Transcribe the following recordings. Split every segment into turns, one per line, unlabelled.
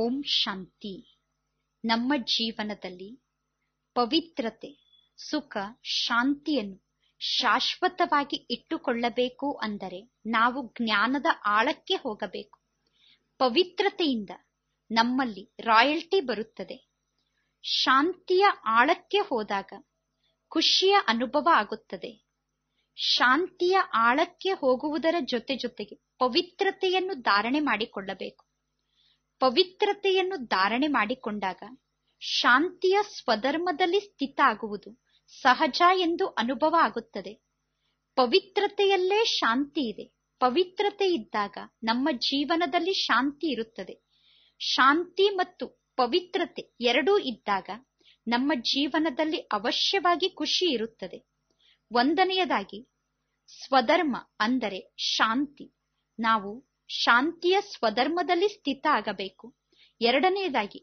ಓಂ ಶಾಂತಿ ನಮ್ಮ ಜೀವನದಲ್ಲಿ ಪವಿತ್ರತೆ ಸುಖ ಶಾಂತಿಯನ್ನು ಶಾಶ್ವತವಾಗಿ ಇಟ್ಟುಕೊಳ್ಳಬೇಕು ಅಂದರೆ ನಾವು ಜ್ಞಾನದ ಆಳಕ್ಕೆ ಹೋಗಬೇಕು ಪವಿತ್ರತೆಯಿಂದ ನಮ್ಮಲ್ಲಿ ರಾಯಲ್ಟಿ ಬರುತ್ತದೆ ಶಾಂತಿಯ ಆಳಕ್ಕೆ ಹೋದಾಗ ಖುಷಿಯ ಅನುಭವ ಆಗುತ್ತದೆ ಶಾಂತಿಯ ಆಳಕ್ಕೆ ಹೋಗುವುದರ ಜೊತೆ ಜೊತೆಗೆ ಪವಿತ್ರತೆಯನ್ನು ಧಾರಣೆ ಮಾಡಿಕೊಳ್ಳಬೇಕು ಪವಿತ್ರತೆಯನ್ನು ಧಾರಣೆ ಮಾಡಿಕೊಂಡಾಗ ಶಾಂತಿಯ ಸ್ವಧರ್ಮದಲ್ಲಿ ಸ್ಥಿತ ಆಗುವುದು ಸಹಜ ಎಂದು ಅನುಭವ ಆಗುತ್ತದೆ ಪವಿತ್ರತೆಯಲ್ಲೇ ಶಾಂತಿ ಇದೆ ಪವಿತ್ರತೆ ಇದ್ದಾಗ ನಮ್ಮ ಜೀವನದಲ್ಲಿ ಶಾಂತಿ ಇರುತ್ತದೆ ಶಾಂತಿ ಮತ್ತು ಪವಿತ್ರತೆ ಎರಡೂ ಇದ್ದಾಗ ನಮ್ಮ ಜೀವನದಲ್ಲಿ ಅವಶ್ಯವಾಗಿ ಖುಷಿ ಇರುತ್ತದೆ ಒಂದನೆಯದಾಗಿ ಸ್ವಧರ್ಮ ಅಂದರೆ ಶಾಂತಿ ನಾವು ಶಾಂತಿಯ ಸ್ವಧರ್ಮದಲ್ಲಿ ಸ್ಥಿತ ಆಗಬೇಕು ಎರಡನೆಯದಾಗಿ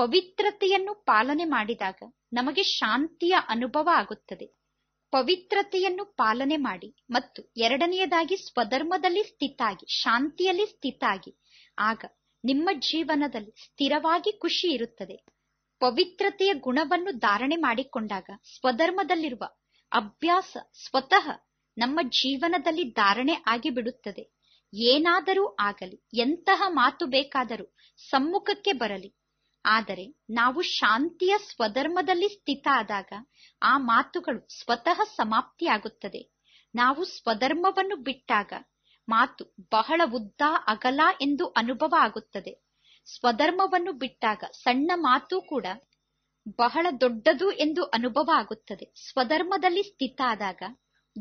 ಪವಿತ್ರತೆಯನ್ನು ಪಾಲನೆ ಮಾಡಿದಾಗ ನಮಗೆ ಶಾಂತಿಯ ಅನುಭವ ಆಗುತ್ತದೆ ಪವಿತ್ರತೆಯನ್ನು ಪಾಲನೆ ಮಾಡಿ ಮತ್ತು ಎರಡನೆಯದಾಗಿ ಸ್ವಧರ್ಮದಲ್ಲಿ ಆಗಿ ಶಾಂತಿಯಲ್ಲಿ ಆಗಿ ಆಗ ನಿಮ್ಮ ಜೀವನದಲ್ಲಿ ಸ್ಥಿರವಾಗಿ ಖುಷಿ ಇರುತ್ತದೆ ಪವಿತ್ರತೆಯ ಗುಣವನ್ನು ಧಾರಣೆ ಮಾಡಿಕೊಂಡಾಗ ಸ್ವಧರ್ಮದಲ್ಲಿರುವ ಅಭ್ಯಾಸ ಸ್ವತಃ ನಮ್ಮ ಜೀವನದಲ್ಲಿ ಧಾರಣೆ ಆಗಿಬಿಡುತ್ತದೆ ಏನಾದರೂ ಆಗಲಿ ಎಂತಹ ಮಾತು ಬೇಕಾದರೂ ಸಮ್ಮುಖಕ್ಕೆ ಬರಲಿ ಆದರೆ ನಾವು ಶಾಂತಿಯ ಸ್ವಧರ್ಮದಲ್ಲಿ ಸ್ಥಿತ ಆದಾಗ ಆ ಮಾತುಗಳು ಸ್ವತಃ ಸಮಾಪ್ತಿಯಾಗುತ್ತದೆ ನಾವು ಸ್ವಧರ್ಮವನ್ನು ಬಿಟ್ಟಾಗ ಮಾತು ಬಹಳ ಉದ್ದ ಅಗಲ ಎಂದು ಅನುಭವ ಆಗುತ್ತದೆ ಸ್ವಧರ್ಮವನ್ನು ಬಿಟ್ಟಾಗ ಸಣ್ಣ ಮಾತು ಕೂಡ ಬಹಳ ದೊಡ್ಡದು ಎಂದು ಅನುಭವ ಆಗುತ್ತದೆ ಸ್ವಧರ್ಮದಲ್ಲಿ ಸ್ಥಿತ ಆದಾಗ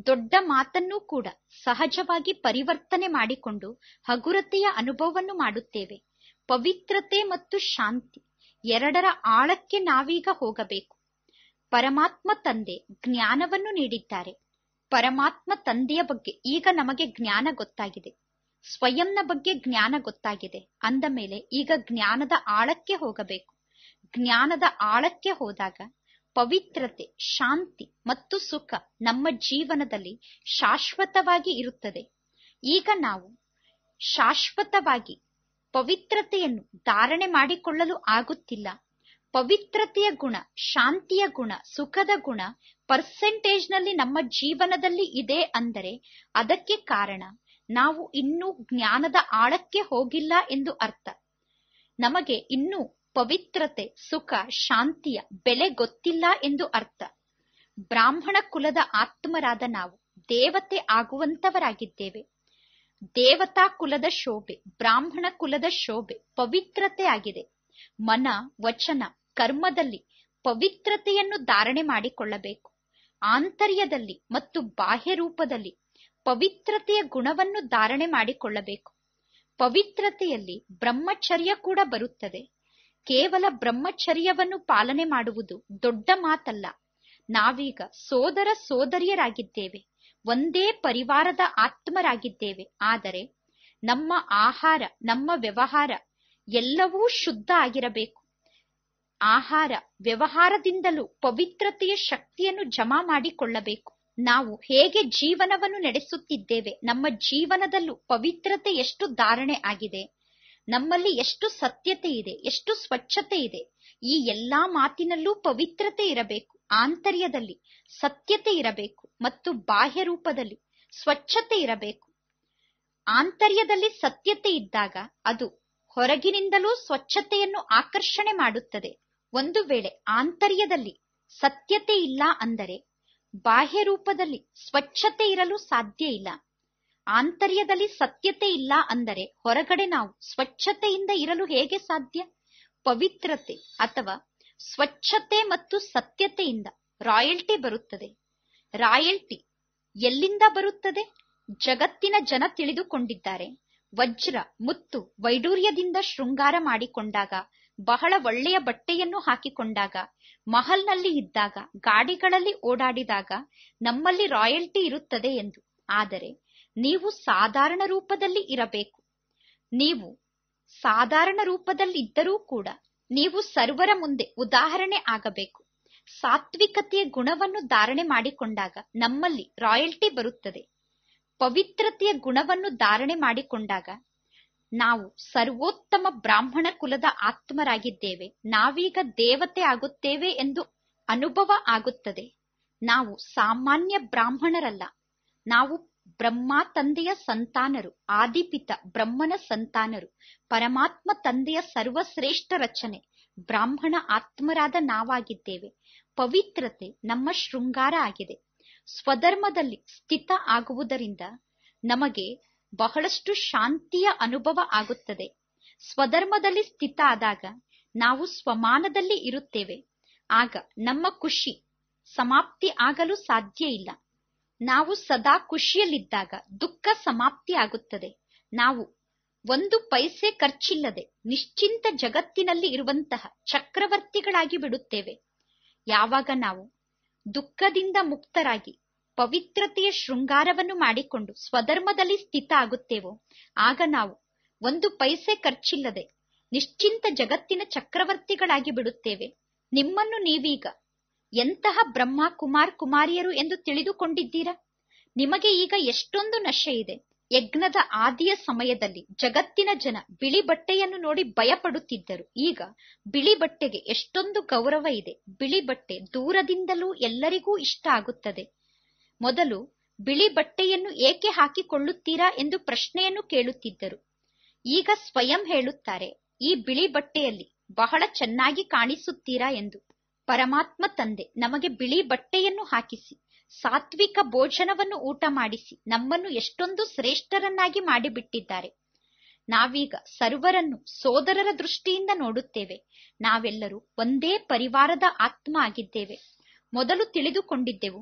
ದೊಡ್ಡ ಮಾತನ್ನೂ ಕೂಡ ಸಹಜವಾಗಿ ಪರಿವರ್ತನೆ ಮಾಡಿಕೊಂಡು ಹಗುರತೆಯ ಅನುಭವವನ್ನು ಮಾಡುತ್ತೇವೆ ಪವಿತ್ರತೆ ಮತ್ತು ಶಾಂತಿ ಎರಡರ ಆಳಕ್ಕೆ ನಾವೀಗ ಹೋಗಬೇಕು ಪರಮಾತ್ಮ ತಂದೆ ಜ್ಞಾನವನ್ನು ನೀಡಿದ್ದಾರೆ ಪರಮಾತ್ಮ ತಂದೆಯ ಬಗ್ಗೆ ಈಗ ನಮಗೆ ಜ್ಞಾನ ಗೊತ್ತಾಗಿದೆ ಸ್ವಯಂನ ಬಗ್ಗೆ ಜ್ಞಾನ ಗೊತ್ತಾಗಿದೆ ಅಂದ ಮೇಲೆ ಈಗ ಜ್ಞಾನದ ಆಳಕ್ಕೆ ಹೋಗಬೇಕು ಜ್ಞಾನದ ಆಳಕ್ಕೆ ಹೋದಾಗ ಪವಿತ್ರತೆ ಶಾಂತಿ ಮತ್ತು ಸುಖ ನಮ್ಮ ಜೀವನದಲ್ಲಿ ಶಾಶ್ವತವಾಗಿ ಇರುತ್ತದೆ ಈಗ ನಾವು ಶಾಶ್ವತವಾಗಿ ಪವಿತ್ರತೆಯನ್ನು ಧಾರಣೆ ಮಾಡಿಕೊಳ್ಳಲು ಆಗುತ್ತಿಲ್ಲ ಪವಿತ್ರತೆಯ ಗುಣ ಶಾಂತಿಯ ಗುಣ ಸುಖದ ಗುಣ ಪರ್ಸೆಂಟೇಜ್ನಲ್ಲಿ ನಮ್ಮ ಜೀವನದಲ್ಲಿ ಇದೆ ಅಂದರೆ ಅದಕ್ಕೆ ಕಾರಣ ನಾವು ಇನ್ನೂ ಜ್ಞಾನದ ಆಳಕ್ಕೆ ಹೋಗಿಲ್ಲ ಎಂದು ಅರ್ಥ ನಮಗೆ ಇನ್ನೂ ಪವಿತ್ರತೆ ಸುಖ ಶಾಂತಿಯ ಬೆಲೆ ಗೊತ್ತಿಲ್ಲ ಎಂದು ಅರ್ಥ ಬ್ರಾಹ್ಮಣ ಕುಲದ ಆತ್ಮರಾದ ನಾವು ದೇವತೆ ಆಗುವಂತವರಾಗಿದ್ದೇವೆ ದೇವತಾ ಕುಲದ ಶೋಭೆ ಬ್ರಾಹ್ಮಣ ಕುಲದ ಶೋಭೆ ಪವಿತ್ರತೆ ಆಗಿದೆ ಮನ ವಚನ ಕರ್ಮದಲ್ಲಿ ಪವಿತ್ರತೆಯನ್ನು ಧಾರಣೆ ಮಾಡಿಕೊಳ್ಳಬೇಕು ಆಂತರ್ಯದಲ್ಲಿ ಮತ್ತು ಬಾಹ್ಯ ರೂಪದಲ್ಲಿ ಪವಿತ್ರತೆಯ ಗುಣವನ್ನು ಧಾರಣೆ ಮಾಡಿಕೊಳ್ಳಬೇಕು ಪವಿತ್ರತೆಯಲ್ಲಿ ಬ್ರಹ್ಮಚರ್ಯ ಕೂಡ ಬರುತ್ತದೆ ಕೇವಲ ಬ್ರಹ್ಮಚರ್ಯವನ್ನು ಪಾಲನೆ ಮಾಡುವುದು ದೊಡ್ಡ ಮಾತಲ್ಲ ನಾವೀಗ ಸೋದರ ಸೋದರಿಯರಾಗಿದ್ದೇವೆ ಒಂದೇ ಪರಿವಾರದ ಆತ್ಮರಾಗಿದ್ದೇವೆ ಆದರೆ ನಮ್ಮ ಆಹಾರ ನಮ್ಮ ವ್ಯವಹಾರ ಎಲ್ಲವೂ ಶುದ್ಧ ಆಗಿರಬೇಕು ಆಹಾರ ವ್ಯವಹಾರದಿಂದಲೂ ಪವಿತ್ರತೆಯ ಶಕ್ತಿಯನ್ನು ಜಮಾ ಮಾಡಿಕೊಳ್ಳಬೇಕು ನಾವು ಹೇಗೆ ಜೀವನವನ್ನು ನಡೆಸುತ್ತಿದ್ದೇವೆ ನಮ್ಮ ಜೀವನದಲ್ಲೂ ಪವಿತ್ರತೆ ಎಷ್ಟು ಧಾರಣೆ ಆಗಿದೆ ನಮ್ಮಲ್ಲಿ ಎಷ್ಟು ಸತ್ಯತೆ ಇದೆ ಎಷ್ಟು ಸ್ವಚ್ಛತೆ ಇದೆ ಈ ಎಲ್ಲಾ ಮಾತಿನಲ್ಲೂ ಪವಿತ್ರತೆ ಇರಬೇಕು ಆಂತರ್ಯದಲ್ಲಿ ಸತ್ಯತೆ ಇರಬೇಕು ಮತ್ತು ಬಾಹ್ಯ ರೂಪದಲ್ಲಿ ಸ್ವಚ್ಛತೆ ಇರಬೇಕು ಆಂತರ್ಯದಲ್ಲಿ ಸತ್ಯತೆ ಇದ್ದಾಗ ಅದು ಹೊರಗಿನಿಂದಲೂ ಸ್ವಚ್ಛತೆಯನ್ನು ಆಕರ್ಷಣೆ ಮಾಡುತ್ತದೆ ಒಂದು ವೇಳೆ ಆಂತರ್ಯದಲ್ಲಿ ಸತ್ಯತೆ ಇಲ್ಲ ಅಂದರೆ ಬಾಹ್ಯ ರೂಪದಲ್ಲಿ ಸ್ವಚ್ಛತೆ ಇರಲು ಸಾಧ್ಯ ಇಲ್ಲ ಆಂತರ್ಯದಲ್ಲಿ ಸತ್ಯತೆ ಇಲ್ಲ ಅಂದರೆ ಹೊರಗಡೆ ನಾವು ಸ್ವಚ್ಛತೆಯಿಂದ ಇರಲು ಹೇಗೆ ಸಾಧ್ಯ ಪವಿತ್ರತೆ ಅಥವಾ ಸ್ವಚ್ಛತೆ ಮತ್ತು ಸತ್ಯತೆಯಿಂದ ರಾಯಲ್ಟಿ ಬರುತ್ತದೆ ರಾಯಲ್ಟಿ ಎಲ್ಲಿಂದ ಬರುತ್ತದೆ ಜಗತ್ತಿನ ಜನ ತಿಳಿದುಕೊಂಡಿದ್ದಾರೆ ವಜ್ರ ಮುತ್ತು ವೈಡೂರ್ಯದಿಂದ ಶೃಂಗಾರ ಮಾಡಿಕೊಂಡಾಗ ಬಹಳ ಒಳ್ಳೆಯ ಬಟ್ಟೆಯನ್ನು ಹಾಕಿಕೊಂಡಾಗ ಮಹಲ್ನಲ್ಲಿ ಇದ್ದಾಗ ಗಾಡಿಗಳಲ್ಲಿ ಓಡಾಡಿದಾಗ ನಮ್ಮಲ್ಲಿ ರಾಯಲ್ಟಿ ಇರುತ್ತದೆ ಎಂದು ಆದರೆ ನೀವು ಸಾಧಾರಣ ರೂಪದಲ್ಲಿ ಇರಬೇಕು ನೀವು ಸಾಧಾರಣ ರೂಪದಲ್ಲಿದ್ದರೂ ಕೂಡ ನೀವು ಸರ್ವರ ಮುಂದೆ ಉದಾಹರಣೆ ಆಗಬೇಕು ಸಾತ್ವಿಕತೆಯ ಗುಣವನ್ನು ಧಾರಣೆ ಮಾಡಿಕೊಂಡಾಗ ನಮ್ಮಲ್ಲಿ ರಾಯಲ್ಟಿ ಬರುತ್ತದೆ ಪವಿತ್ರತೆಯ ಗುಣವನ್ನು ಧಾರಣೆ ಮಾಡಿಕೊಂಡಾಗ ನಾವು ಸರ್ವೋತ್ತಮ ಬ್ರಾಹ್ಮಣ ಕುಲದ ಆತ್ಮರಾಗಿದ್ದೇವೆ ನಾವೀಗ ದೇವತೆ ಆಗುತ್ತೇವೆ ಎಂದು ಅನುಭವ ಆಗುತ್ತದೆ ನಾವು ಸಾಮಾನ್ಯ ಬ್ರಾಹ್ಮಣರಲ್ಲ ನಾವು ಬ್ರಹ್ಮ ತಂದೆಯ ಸಂತಾನರು ಆದಿಪಿತ ಬ್ರಹ್ಮನ ಸಂತಾನರು ಪರಮಾತ್ಮ ತಂದೆಯ ಸರ್ವಶ್ರೇಷ್ಠ ರಚನೆ ಬ್ರಾಹ್ಮಣ ಆತ್ಮರಾದ ನಾವಾಗಿದ್ದೇವೆ ಪವಿತ್ರತೆ ನಮ್ಮ ಶೃಂಗಾರ ಆಗಿದೆ ಸ್ವಧರ್ಮದಲ್ಲಿ ಸ್ಥಿತ ಆಗುವುದರಿಂದ ನಮಗೆ ಬಹಳಷ್ಟು ಶಾಂತಿಯ ಅನುಭವ ಆಗುತ್ತದೆ ಸ್ವಧರ್ಮದಲ್ಲಿ ಸ್ಥಿತ ಆದಾಗ ನಾವು ಸ್ವಮಾನದಲ್ಲಿ ಇರುತ್ತೇವೆ ಆಗ ನಮ್ಮ ಖುಷಿ ಸಮಾಪ್ತಿ ಆಗಲು ಸಾಧ್ಯ ಇಲ್ಲ ನಾವು ಸದಾ ಖುಷಿಯಲ್ಲಿದ್ದಾಗ ದುಃಖ ಸಮಾಪ್ತಿಯಾಗುತ್ತದೆ ನಾವು ಒಂದು ಪೈಸೆ ಖರ್ಚಿಲ್ಲದೆ ನಿಶ್ಚಿಂತ ಜಗತ್ತಿನಲ್ಲಿ ಇರುವಂತಹ ಚಕ್ರವರ್ತಿಗಳಾಗಿ ಬಿಡುತ್ತೇವೆ ಯಾವಾಗ ನಾವು ದುಃಖದಿಂದ ಮುಕ್ತರಾಗಿ ಪವಿತ್ರತೆಯ ಶೃಂಗಾರವನ್ನು ಮಾಡಿಕೊಂಡು ಸ್ವಧರ್ಮದಲ್ಲಿ ಸ್ಥಿತ ಆಗುತ್ತೇವೋ ಆಗ ನಾವು ಒಂದು ಪೈಸೆ ಖರ್ಚಿಲ್ಲದೆ ನಿಶ್ಚಿಂತ ಜಗತ್ತಿನ ಚಕ್ರವರ್ತಿಗಳಾಗಿ ಬಿಡುತ್ತೇವೆ ನಿಮ್ಮನ್ನು ನೀವೀಗ ಎಂತಹ ಬ್ರಹ್ಮ ಕುಮಾರ್ ಕುಮಾರಿಯರು ಎಂದು ತಿಳಿದುಕೊಂಡಿದ್ದೀರಾ ನಿಮಗೆ ಈಗ ಎಷ್ಟೊಂದು ನಶೆ ಇದೆ ಯಜ್ಞದ ಆದಿಯ ಸಮಯದಲ್ಲಿ ಜಗತ್ತಿನ ಜನ ಬಿಳಿ ಬಟ್ಟೆಯನ್ನು ನೋಡಿ ಭಯಪಡುತ್ತಿದ್ದರು ಈಗ ಬಿಳಿ ಬಟ್ಟೆಗೆ ಎಷ್ಟೊಂದು ಗೌರವ ಇದೆ ಬಿಳಿ ಬಟ್ಟೆ ದೂರದಿಂದಲೂ ಎಲ್ಲರಿಗೂ ಇಷ್ಟ ಆಗುತ್ತದೆ ಮೊದಲು ಬಿಳಿ ಬಟ್ಟೆಯನ್ನು ಏಕೆ ಹಾಕಿಕೊಳ್ಳುತ್ತೀರಾ ಎಂದು ಪ್ರಶ್ನೆಯನ್ನು ಕೇಳುತ್ತಿದ್ದರು ಈಗ ಸ್ವಯಂ ಹೇಳುತ್ತಾರೆ ಈ ಬಿಳಿ ಬಟ್ಟೆಯಲ್ಲಿ ಬಹಳ ಚೆನ್ನಾಗಿ ಕಾಣಿಸುತ್ತೀರಾ ಎಂದು ಪರಮಾತ್ಮ ತಂದೆ ನಮಗೆ ಬಿಳಿ ಬಟ್ಟೆಯನ್ನು ಹಾಕಿಸಿ ಸಾತ್ವಿಕ ಭೋಜನವನ್ನು ಊಟ ಮಾಡಿಸಿ ನಮ್ಮನ್ನು ಎಷ್ಟೊಂದು ಶ್ರೇಷ್ಠರನ್ನಾಗಿ ಮಾಡಿಬಿಟ್ಟಿದ್ದಾರೆ ನಾವೀಗ ಸರ್ವರನ್ನು ಸೋದರರ ದೃಷ್ಟಿಯಿಂದ ನೋಡುತ್ತೇವೆ ನಾವೆಲ್ಲರೂ ಒಂದೇ ಪರಿವಾರದ ಆತ್ಮ ಆಗಿದ್ದೇವೆ ಮೊದಲು ತಿಳಿದುಕೊಂಡಿದ್ದೆವು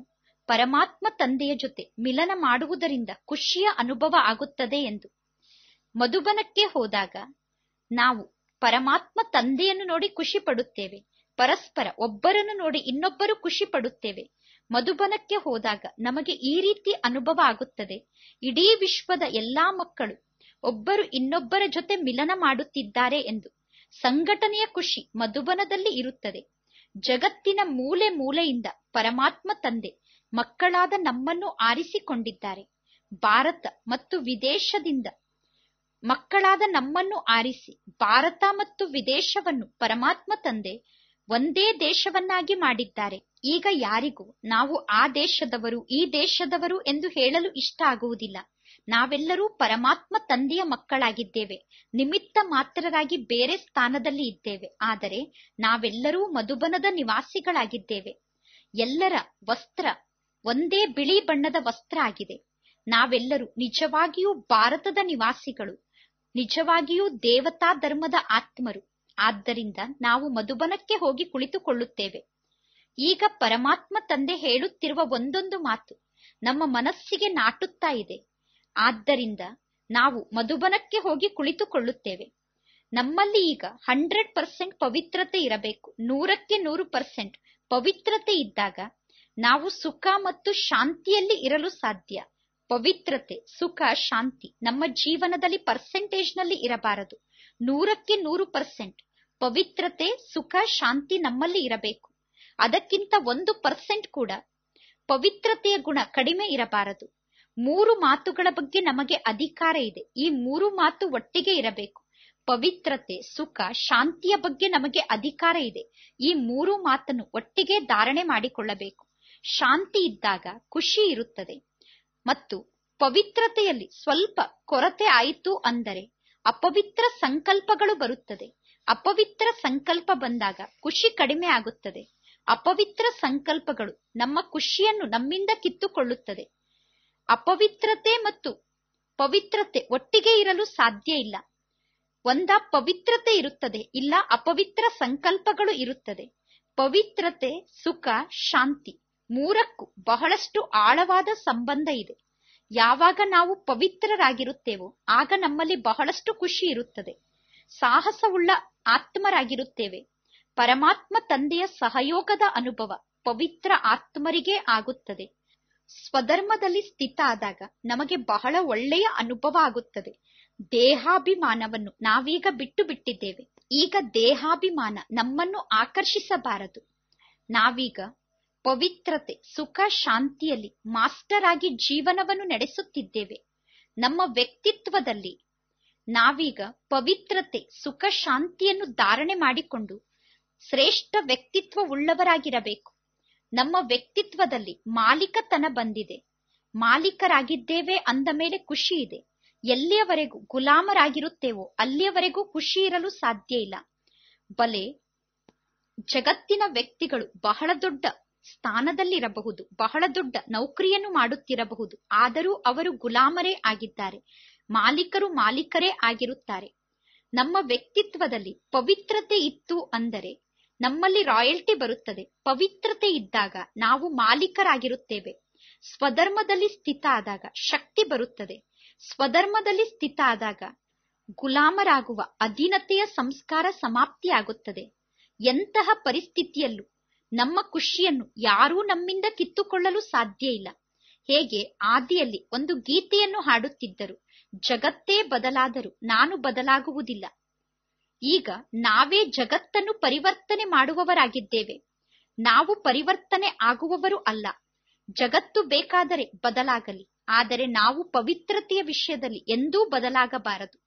ಪರಮಾತ್ಮ ತಂದೆಯ ಜೊತೆ ಮಿಲನ ಮಾಡುವುದರಿಂದ ಖುಷಿಯ ಅನುಭವ ಆಗುತ್ತದೆ ಎಂದು ಮಧುಬನಕ್ಕೆ ಹೋದಾಗ ನಾವು ಪರಮಾತ್ಮ ತಂದೆಯನ್ನು ನೋಡಿ ಖುಷಿ ಪಡುತ್ತೇವೆ ಪರಸ್ಪರ ಒಬ್ಬರನ್ನು ನೋಡಿ ಇನ್ನೊಬ್ಬರು ಖುಷಿ ಪಡುತ್ತೇವೆ ಮಧುಬನಕ್ಕೆ ಹೋದಾಗ ನಮಗೆ ಈ ರೀತಿ ಅನುಭವ ಆಗುತ್ತದೆ ಇಡೀ ವಿಶ್ವದ ಎಲ್ಲಾ ಮಕ್ಕಳು ಒಬ್ಬರು ಇನ್ನೊಬ್ಬರ ಜೊತೆ ಮಿಲನ ಮಾಡುತ್ತಿದ್ದಾರೆ ಎಂದು ಸಂಘಟನೆಯ ಖುಷಿ ಮಧುಬನದಲ್ಲಿ ಇರುತ್ತದೆ ಜಗತ್ತಿನ ಮೂಲೆ ಮೂಲೆಯಿಂದ ಪರಮಾತ್ಮ ತಂದೆ ಮಕ್ಕಳಾದ ನಮ್ಮನ್ನು ಆರಿಸಿಕೊಂಡಿದ್ದಾರೆ ಭಾರತ ಮತ್ತು ವಿದೇಶದಿಂದ ಮಕ್ಕಳಾದ ನಮ್ಮನ್ನು ಆರಿಸಿ ಭಾರತ ಮತ್ತು ವಿದೇಶವನ್ನು ಪರಮಾತ್ಮ ತಂದೆ ಒಂದೇ ದೇಶವನ್ನಾಗಿ ಮಾಡಿದ್ದಾರೆ ಈಗ ಯಾರಿಗೂ ನಾವು ಆ ದೇಶದವರು ಈ ದೇಶದವರು ಎಂದು ಹೇಳಲು ಇಷ್ಟ ಆಗುವುದಿಲ್ಲ ನಾವೆಲ್ಲರೂ ಪರಮಾತ್ಮ ತಂದೆಯ ಮಕ್ಕಳಾಗಿದ್ದೇವೆ ನಿಮಿತ್ತ ಮಾತ್ರರಾಗಿ ಬೇರೆ ಸ್ಥಾನದಲ್ಲಿ ಇದ್ದೇವೆ ಆದರೆ ನಾವೆಲ್ಲರೂ ಮಧುಬನದ ನಿವಾಸಿಗಳಾಗಿದ್ದೇವೆ ಎಲ್ಲರ ವಸ್ತ್ರ ಒಂದೇ ಬಿಳಿ ಬಣ್ಣದ ವಸ್ತ್ರ ಆಗಿದೆ ನಾವೆಲ್ಲರೂ ನಿಜವಾಗಿಯೂ ಭಾರತದ ನಿವಾಸಿಗಳು ನಿಜವಾಗಿಯೂ ದೇವತಾ ಧರ್ಮದ ಆತ್ಮರು ಆದ್ದರಿಂದ ನಾವು ಮಧುಬನಕ್ಕೆ ಹೋಗಿ ಕುಳಿತುಕೊಳ್ಳುತ್ತೇವೆ ಈಗ ಪರಮಾತ್ಮ ತಂದೆ ಹೇಳುತ್ತಿರುವ ಒಂದೊಂದು ಮಾತು ನಮ್ಮ ಮನಸ್ಸಿಗೆ ನಾಟುತ್ತಾ ಇದೆ ಆದ್ದರಿಂದ ನಾವು ಮಧುಬನಕ್ಕೆ ಹೋಗಿ ಕುಳಿತುಕೊಳ್ಳುತ್ತೇವೆ ನಮ್ಮಲ್ಲಿ ಈಗ ಹಂಡ್ರೆಡ್ ಪರ್ಸೆಂಟ್ ಪವಿತ್ರತೆ ಇರಬೇಕು ನೂರಕ್ಕೆ ನೂರು ಪರ್ಸೆಂಟ್ ಪವಿತ್ರತೆ ಇದ್ದಾಗ ನಾವು ಸುಖ ಮತ್ತು ಶಾಂತಿಯಲ್ಲಿ ಇರಲು ಸಾಧ್ಯ ಪವಿತ್ರತೆ ಸುಖ ಶಾಂತಿ ನಮ್ಮ ಜೀವನದಲ್ಲಿ ಪರ್ಸೆಂಟೇಜ್ ನಲ್ಲಿ ಇರಬಾರದು ನೂರಕ್ಕೆ ನೂರು ಪರ್ಸೆಂಟ್ ಪವಿತ್ರತೆ ಸುಖ ಶಾಂತಿ ನಮ್ಮಲ್ಲಿ ಇರಬೇಕು ಅದಕ್ಕಿಂತ ಒಂದು ಪರ್ಸೆಂಟ್ ಕೂಡ ಪವಿತ್ರತೆಯ ಗುಣ ಕಡಿಮೆ ಇರಬಾರದು ಮೂರು ಮಾತುಗಳ ಬಗ್ಗೆ ನಮಗೆ ಅಧಿಕಾರ ಇದೆ ಈ ಮೂರು ಮಾತು ಒಟ್ಟಿಗೆ ಇರಬೇಕು ಪವಿತ್ರತೆ ಸುಖ ಶಾಂತಿಯ ಬಗ್ಗೆ ನಮಗೆ ಅಧಿಕಾರ ಇದೆ ಈ ಮೂರು ಮಾತನ್ನು ಒಟ್ಟಿಗೆ ಧಾರಣೆ ಮಾಡಿಕೊಳ್ಳಬೇಕು ಶಾಂತಿ ಇದ್ದಾಗ ಖುಷಿ ಇರುತ್ತದೆ ಮತ್ತು ಪವಿತ್ರತೆಯಲ್ಲಿ ಸ್ವಲ್ಪ ಕೊರತೆ ಆಯಿತು ಅಂದರೆ ಅಪವಿತ್ರ ಸಂಕಲ್ಪಗಳು ಬರುತ್ತದೆ ಅಪವಿತ್ರ ಸಂಕಲ್ಪ ಬಂದಾಗ ಖುಷಿ ಕಡಿಮೆ ಆಗುತ್ತದೆ ಅಪವಿತ್ರ ಸಂಕಲ್ಪಗಳು ನಮ್ಮ ಖುಷಿಯನ್ನು ನಮ್ಮಿಂದ ಕಿತ್ತುಕೊಳ್ಳುತ್ತದೆ ಅಪವಿತ್ರತೆ ಮತ್ತು ಪವಿತ್ರತೆ ಒಟ್ಟಿಗೆ ಇರಲು ಸಾಧ್ಯ ಇಲ್ಲ ಒಂದ ಪವಿತ್ರತೆ ಇರುತ್ತದೆ ಇಲ್ಲ ಅಪವಿತ್ರ ಸಂಕಲ್ಪಗಳು ಇರುತ್ತದೆ ಪವಿತ್ರತೆ ಸುಖ ಶಾಂತಿ ಮೂರಕ್ಕೂ ಬಹಳಷ್ಟು ಆಳವಾದ ಸಂಬಂಧ ಇದೆ ಯಾವಾಗ ನಾವು ಪವಿತ್ರರಾಗಿರುತ್ತೇವೋ ಆಗ ನಮ್ಮಲ್ಲಿ ಬಹಳಷ್ಟು ಖುಷಿ ಇರುತ್ತದೆ ಸಾಹಸವುಳ್ಳ ಆತ್ಮರಾಗಿರುತ್ತೇವೆ ಪರಮಾತ್ಮ ತಂದೆಯ ಸಹಯೋಗದ ಅನುಭವ ಪವಿತ್ರ ಆತ್ಮರಿಗೆ ಆಗುತ್ತದೆ ಸ್ವಧರ್ಮದಲ್ಲಿ ಸ್ಥಿತ ಆದಾಗ ನಮಗೆ ಬಹಳ ಒಳ್ಳೆಯ ಅನುಭವ ಆಗುತ್ತದೆ ದೇಹಾಭಿಮಾನವನ್ನು ನಾವೀಗ ಬಿಟ್ಟು ಬಿಟ್ಟಿದ್ದೇವೆ ಈಗ ದೇಹಾಭಿಮಾನ ನಮ್ಮನ್ನು ಆಕರ್ಷಿಸಬಾರದು ನಾವೀಗ ಪವಿತ್ರತೆ ಸುಖ ಶಾಂತಿಯಲ್ಲಿ ಮಾಸ್ಟರ್ ಆಗಿ ಜೀವನವನ್ನು ನಡೆಸುತ್ತಿದ್ದೇವೆ ನಮ್ಮ ವ್ಯಕ್ತಿತ್ವದಲ್ಲಿ ನಾವೀಗ ಪವಿತ್ರತೆ ಸುಖ ಶಾಂತಿಯನ್ನು ಧಾರಣೆ ಮಾಡಿಕೊಂಡು ಶ್ರೇಷ್ಠ ವ್ಯಕ್ತಿತ್ವ ಉಳ್ಳವರಾಗಿರಬೇಕು ನಮ್ಮ ವ್ಯಕ್ತಿತ್ವದಲ್ಲಿ ಮಾಲೀಕತನ ಬಂದಿದೆ ಮಾಲೀಕರಾಗಿದ್ದೇವೆ ಅಂದ ಮೇಲೆ ಖುಷಿ ಇದೆ ಎಲ್ಲಿಯವರೆಗೂ ಗುಲಾಮರಾಗಿರುತ್ತೇವೋ ಅಲ್ಲಿಯವರೆಗೂ ಖುಷಿ ಇರಲು ಸಾಧ್ಯ ಇಲ್ಲ ಬಲೆ ಜಗತ್ತಿನ ವ್ಯಕ್ತಿಗಳು ಬಹಳ ದೊಡ್ಡ ಸ್ಥಾನದಲ್ಲಿರಬಹುದು ಬಹಳ ದೊಡ್ಡ ನೌಕರಿಯನ್ನು ಮಾಡುತ್ತಿರಬಹುದು ಆದರೂ ಅವರು ಗುಲಾಮರೇ ಆಗಿದ್ದಾರೆ ಮಾಲೀಕರು ಮಾಲೀಕರೇ ಆಗಿರುತ್ತಾರೆ ನಮ್ಮ ವ್ಯಕ್ತಿತ್ವದಲ್ಲಿ ಪವಿತ್ರತೆ ಇತ್ತು ಅಂದರೆ ನಮ್ಮಲ್ಲಿ ರಾಯಲ್ಟಿ ಬರುತ್ತದೆ ಪವಿತ್ರತೆ ಇದ್ದಾಗ ನಾವು ಮಾಲೀಕರಾಗಿರುತ್ತೇವೆ ಸ್ವಧರ್ಮದಲ್ಲಿ ಸ್ಥಿತ ಆದಾಗ ಶಕ್ತಿ ಬರುತ್ತದೆ ಸ್ವಧರ್ಮದಲ್ಲಿ ಸ್ಥಿತ ಆದಾಗ ಗುಲಾಮರಾಗುವ ಅಧೀನತೆಯ ಸಂಸ್ಕಾರ ಸಮಾಪ್ತಿಯಾಗುತ್ತದೆ ಎಂತಹ ಪರಿಸ್ಥಿತಿಯಲ್ಲೂ ನಮ್ಮ ಖುಷಿಯನ್ನು ಯಾರೂ ನಮ್ಮಿಂದ ಕಿತ್ತುಕೊಳ್ಳಲು ಸಾಧ್ಯ ಇಲ್ಲ ಹೇಗೆ ಆದಿಯಲ್ಲಿ ಒಂದು ಗೀತೆಯನ್ನು ಹಾಡುತ್ತಿದ್ದರು ಜಗತ್ತೇ ಬದಲಾದರೂ ನಾನು ಬದಲಾಗುವುದಿಲ್ಲ ಈಗ ನಾವೇ ಜಗತ್ತನ್ನು ಪರಿವರ್ತನೆ ಮಾಡುವವರಾಗಿದ್ದೇವೆ ನಾವು ಪರಿವರ್ತನೆ ಆಗುವವರು ಅಲ್ಲ ಜಗತ್ತು ಬೇಕಾದರೆ ಬದಲಾಗಲಿ ಆದರೆ ನಾವು ಪವಿತ್ರತೆಯ ವಿಷಯದಲ್ಲಿ ಎಂದೂ ಬದಲಾಗಬಾರದು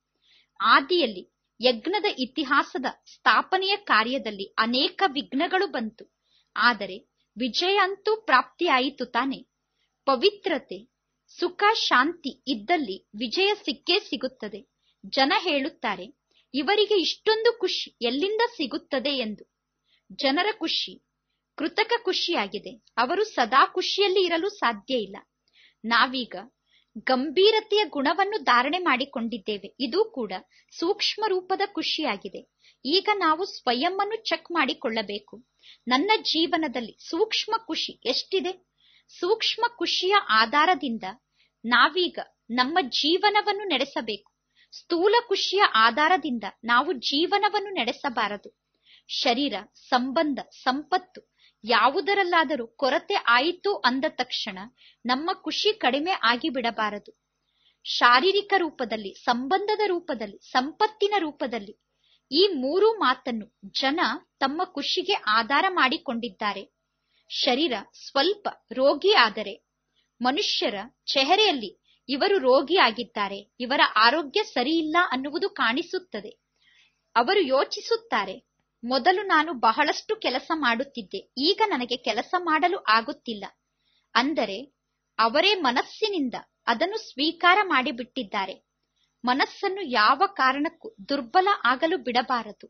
ಆದಿಯಲ್ಲಿ ಯಜ್ಞದ ಇತಿಹಾಸದ ಸ್ಥಾಪನೆಯ ಕಾರ್ಯದಲ್ಲಿ ಅನೇಕ ವಿಘ್ನಗಳು ಬಂತು ಆದರೆ ವಿಜಯ ಅಂತೂ ಪ್ರಾಪ್ತಿಯಾಯಿತು ತಾನೆ ಪವಿತ್ರತೆ ಸುಖ ಶಾಂತಿ ಇದ್ದಲ್ಲಿ ವಿಜಯ ಸಿಕ್ಕೇ ಸಿಗುತ್ತದೆ ಜನ ಹೇಳುತ್ತಾರೆ ಇವರಿಗೆ ಇಷ್ಟೊಂದು ಖುಷಿ ಎಲ್ಲಿಂದ ಸಿಗುತ್ತದೆ ಎಂದು ಜನರ ಖುಷಿ ಕೃತಕ ಖುಷಿಯಾಗಿದೆ ಅವರು ಸದಾ ಖುಷಿಯಲ್ಲಿ ಇರಲು ಸಾಧ್ಯ ಇಲ್ಲ ನಾವೀಗ ಗಂಭೀರತೆಯ ಗುಣವನ್ನು ಧಾರಣೆ ಮಾಡಿಕೊಂಡಿದ್ದೇವೆ ಇದು ಕೂಡ ಸೂಕ್ಷ್ಮ ರೂಪದ ಖುಷಿಯಾಗಿದೆ ಈಗ ನಾವು ಸ್ವಯಂ ಅನ್ನು ಚೆಕ್ ಮಾಡಿಕೊಳ್ಳಬೇಕು ನನ್ನ ಜೀವನದಲ್ಲಿ ಸೂಕ್ಷ್ಮ ಖುಷಿ ಎಷ್ಟಿದೆ ಸೂಕ್ಷ್ಮ ಖುಷಿಯ ಆಧಾರದಿಂದ ನಾವೀಗ ನಮ್ಮ ಜೀವನವನ್ನು ನಡೆಸಬೇಕು ಸ್ಥೂಲ ಖುಷಿಯ ಆಧಾರದಿಂದ ನಾವು ಜೀವನವನ್ನು ನಡೆಸಬಾರದು ಶರೀರ ಸಂಬಂಧ ಸಂಪತ್ತು ಯಾವುದರಲ್ಲಾದರೂ ಕೊರತೆ ಆಯಿತು ಅಂದ ತಕ್ಷಣ ನಮ್ಮ ಖುಷಿ ಕಡಿಮೆ ಆಗಿಬಿಡಬಾರದು ಶಾರೀರಿಕ ರೂಪದಲ್ಲಿ ಸಂಬಂಧದ ರೂಪದಲ್ಲಿ ಸಂಪತ್ತಿನ ರೂಪದಲ್ಲಿ ಈ ಮೂರು ಮಾತನ್ನು ಜನ ತಮ್ಮ ಖುಷಿಗೆ ಆಧಾರ ಮಾಡಿಕೊಂಡಿದ್ದಾರೆ ಶರೀರ ಸ್ವಲ್ಪ ರೋಗಿ ಆದರೆ ಮನುಷ್ಯರ ಚೆಹರೆಯಲ್ಲಿ ಇವರು ರೋಗಿಯಾಗಿದ್ದಾರೆ ಇವರ ಆರೋಗ್ಯ ಸರಿಯಿಲ್ಲ ಅನ್ನುವುದು ಕಾಣಿಸುತ್ತದೆ ಅವರು ಯೋಚಿಸುತ್ತಾರೆ ಮೊದಲು ನಾನು ಬಹಳಷ್ಟು ಕೆಲಸ ಮಾಡುತ್ತಿದ್ದೆ ಈಗ ನನಗೆ ಕೆಲಸ ಮಾಡಲು ಆಗುತ್ತಿಲ್ಲ ಅಂದರೆ ಅವರೇ ಮನಸ್ಸಿನಿಂದ ಅದನ್ನು ಸ್ವೀಕಾರ ಮಾಡಿಬಿಟ್ಟಿದ್ದಾರೆ ಮನಸ್ಸನ್ನು ಯಾವ ಕಾರಣಕ್ಕೂ ದುರ್ಬಲ ಆಗಲು ಬಿಡಬಾರದು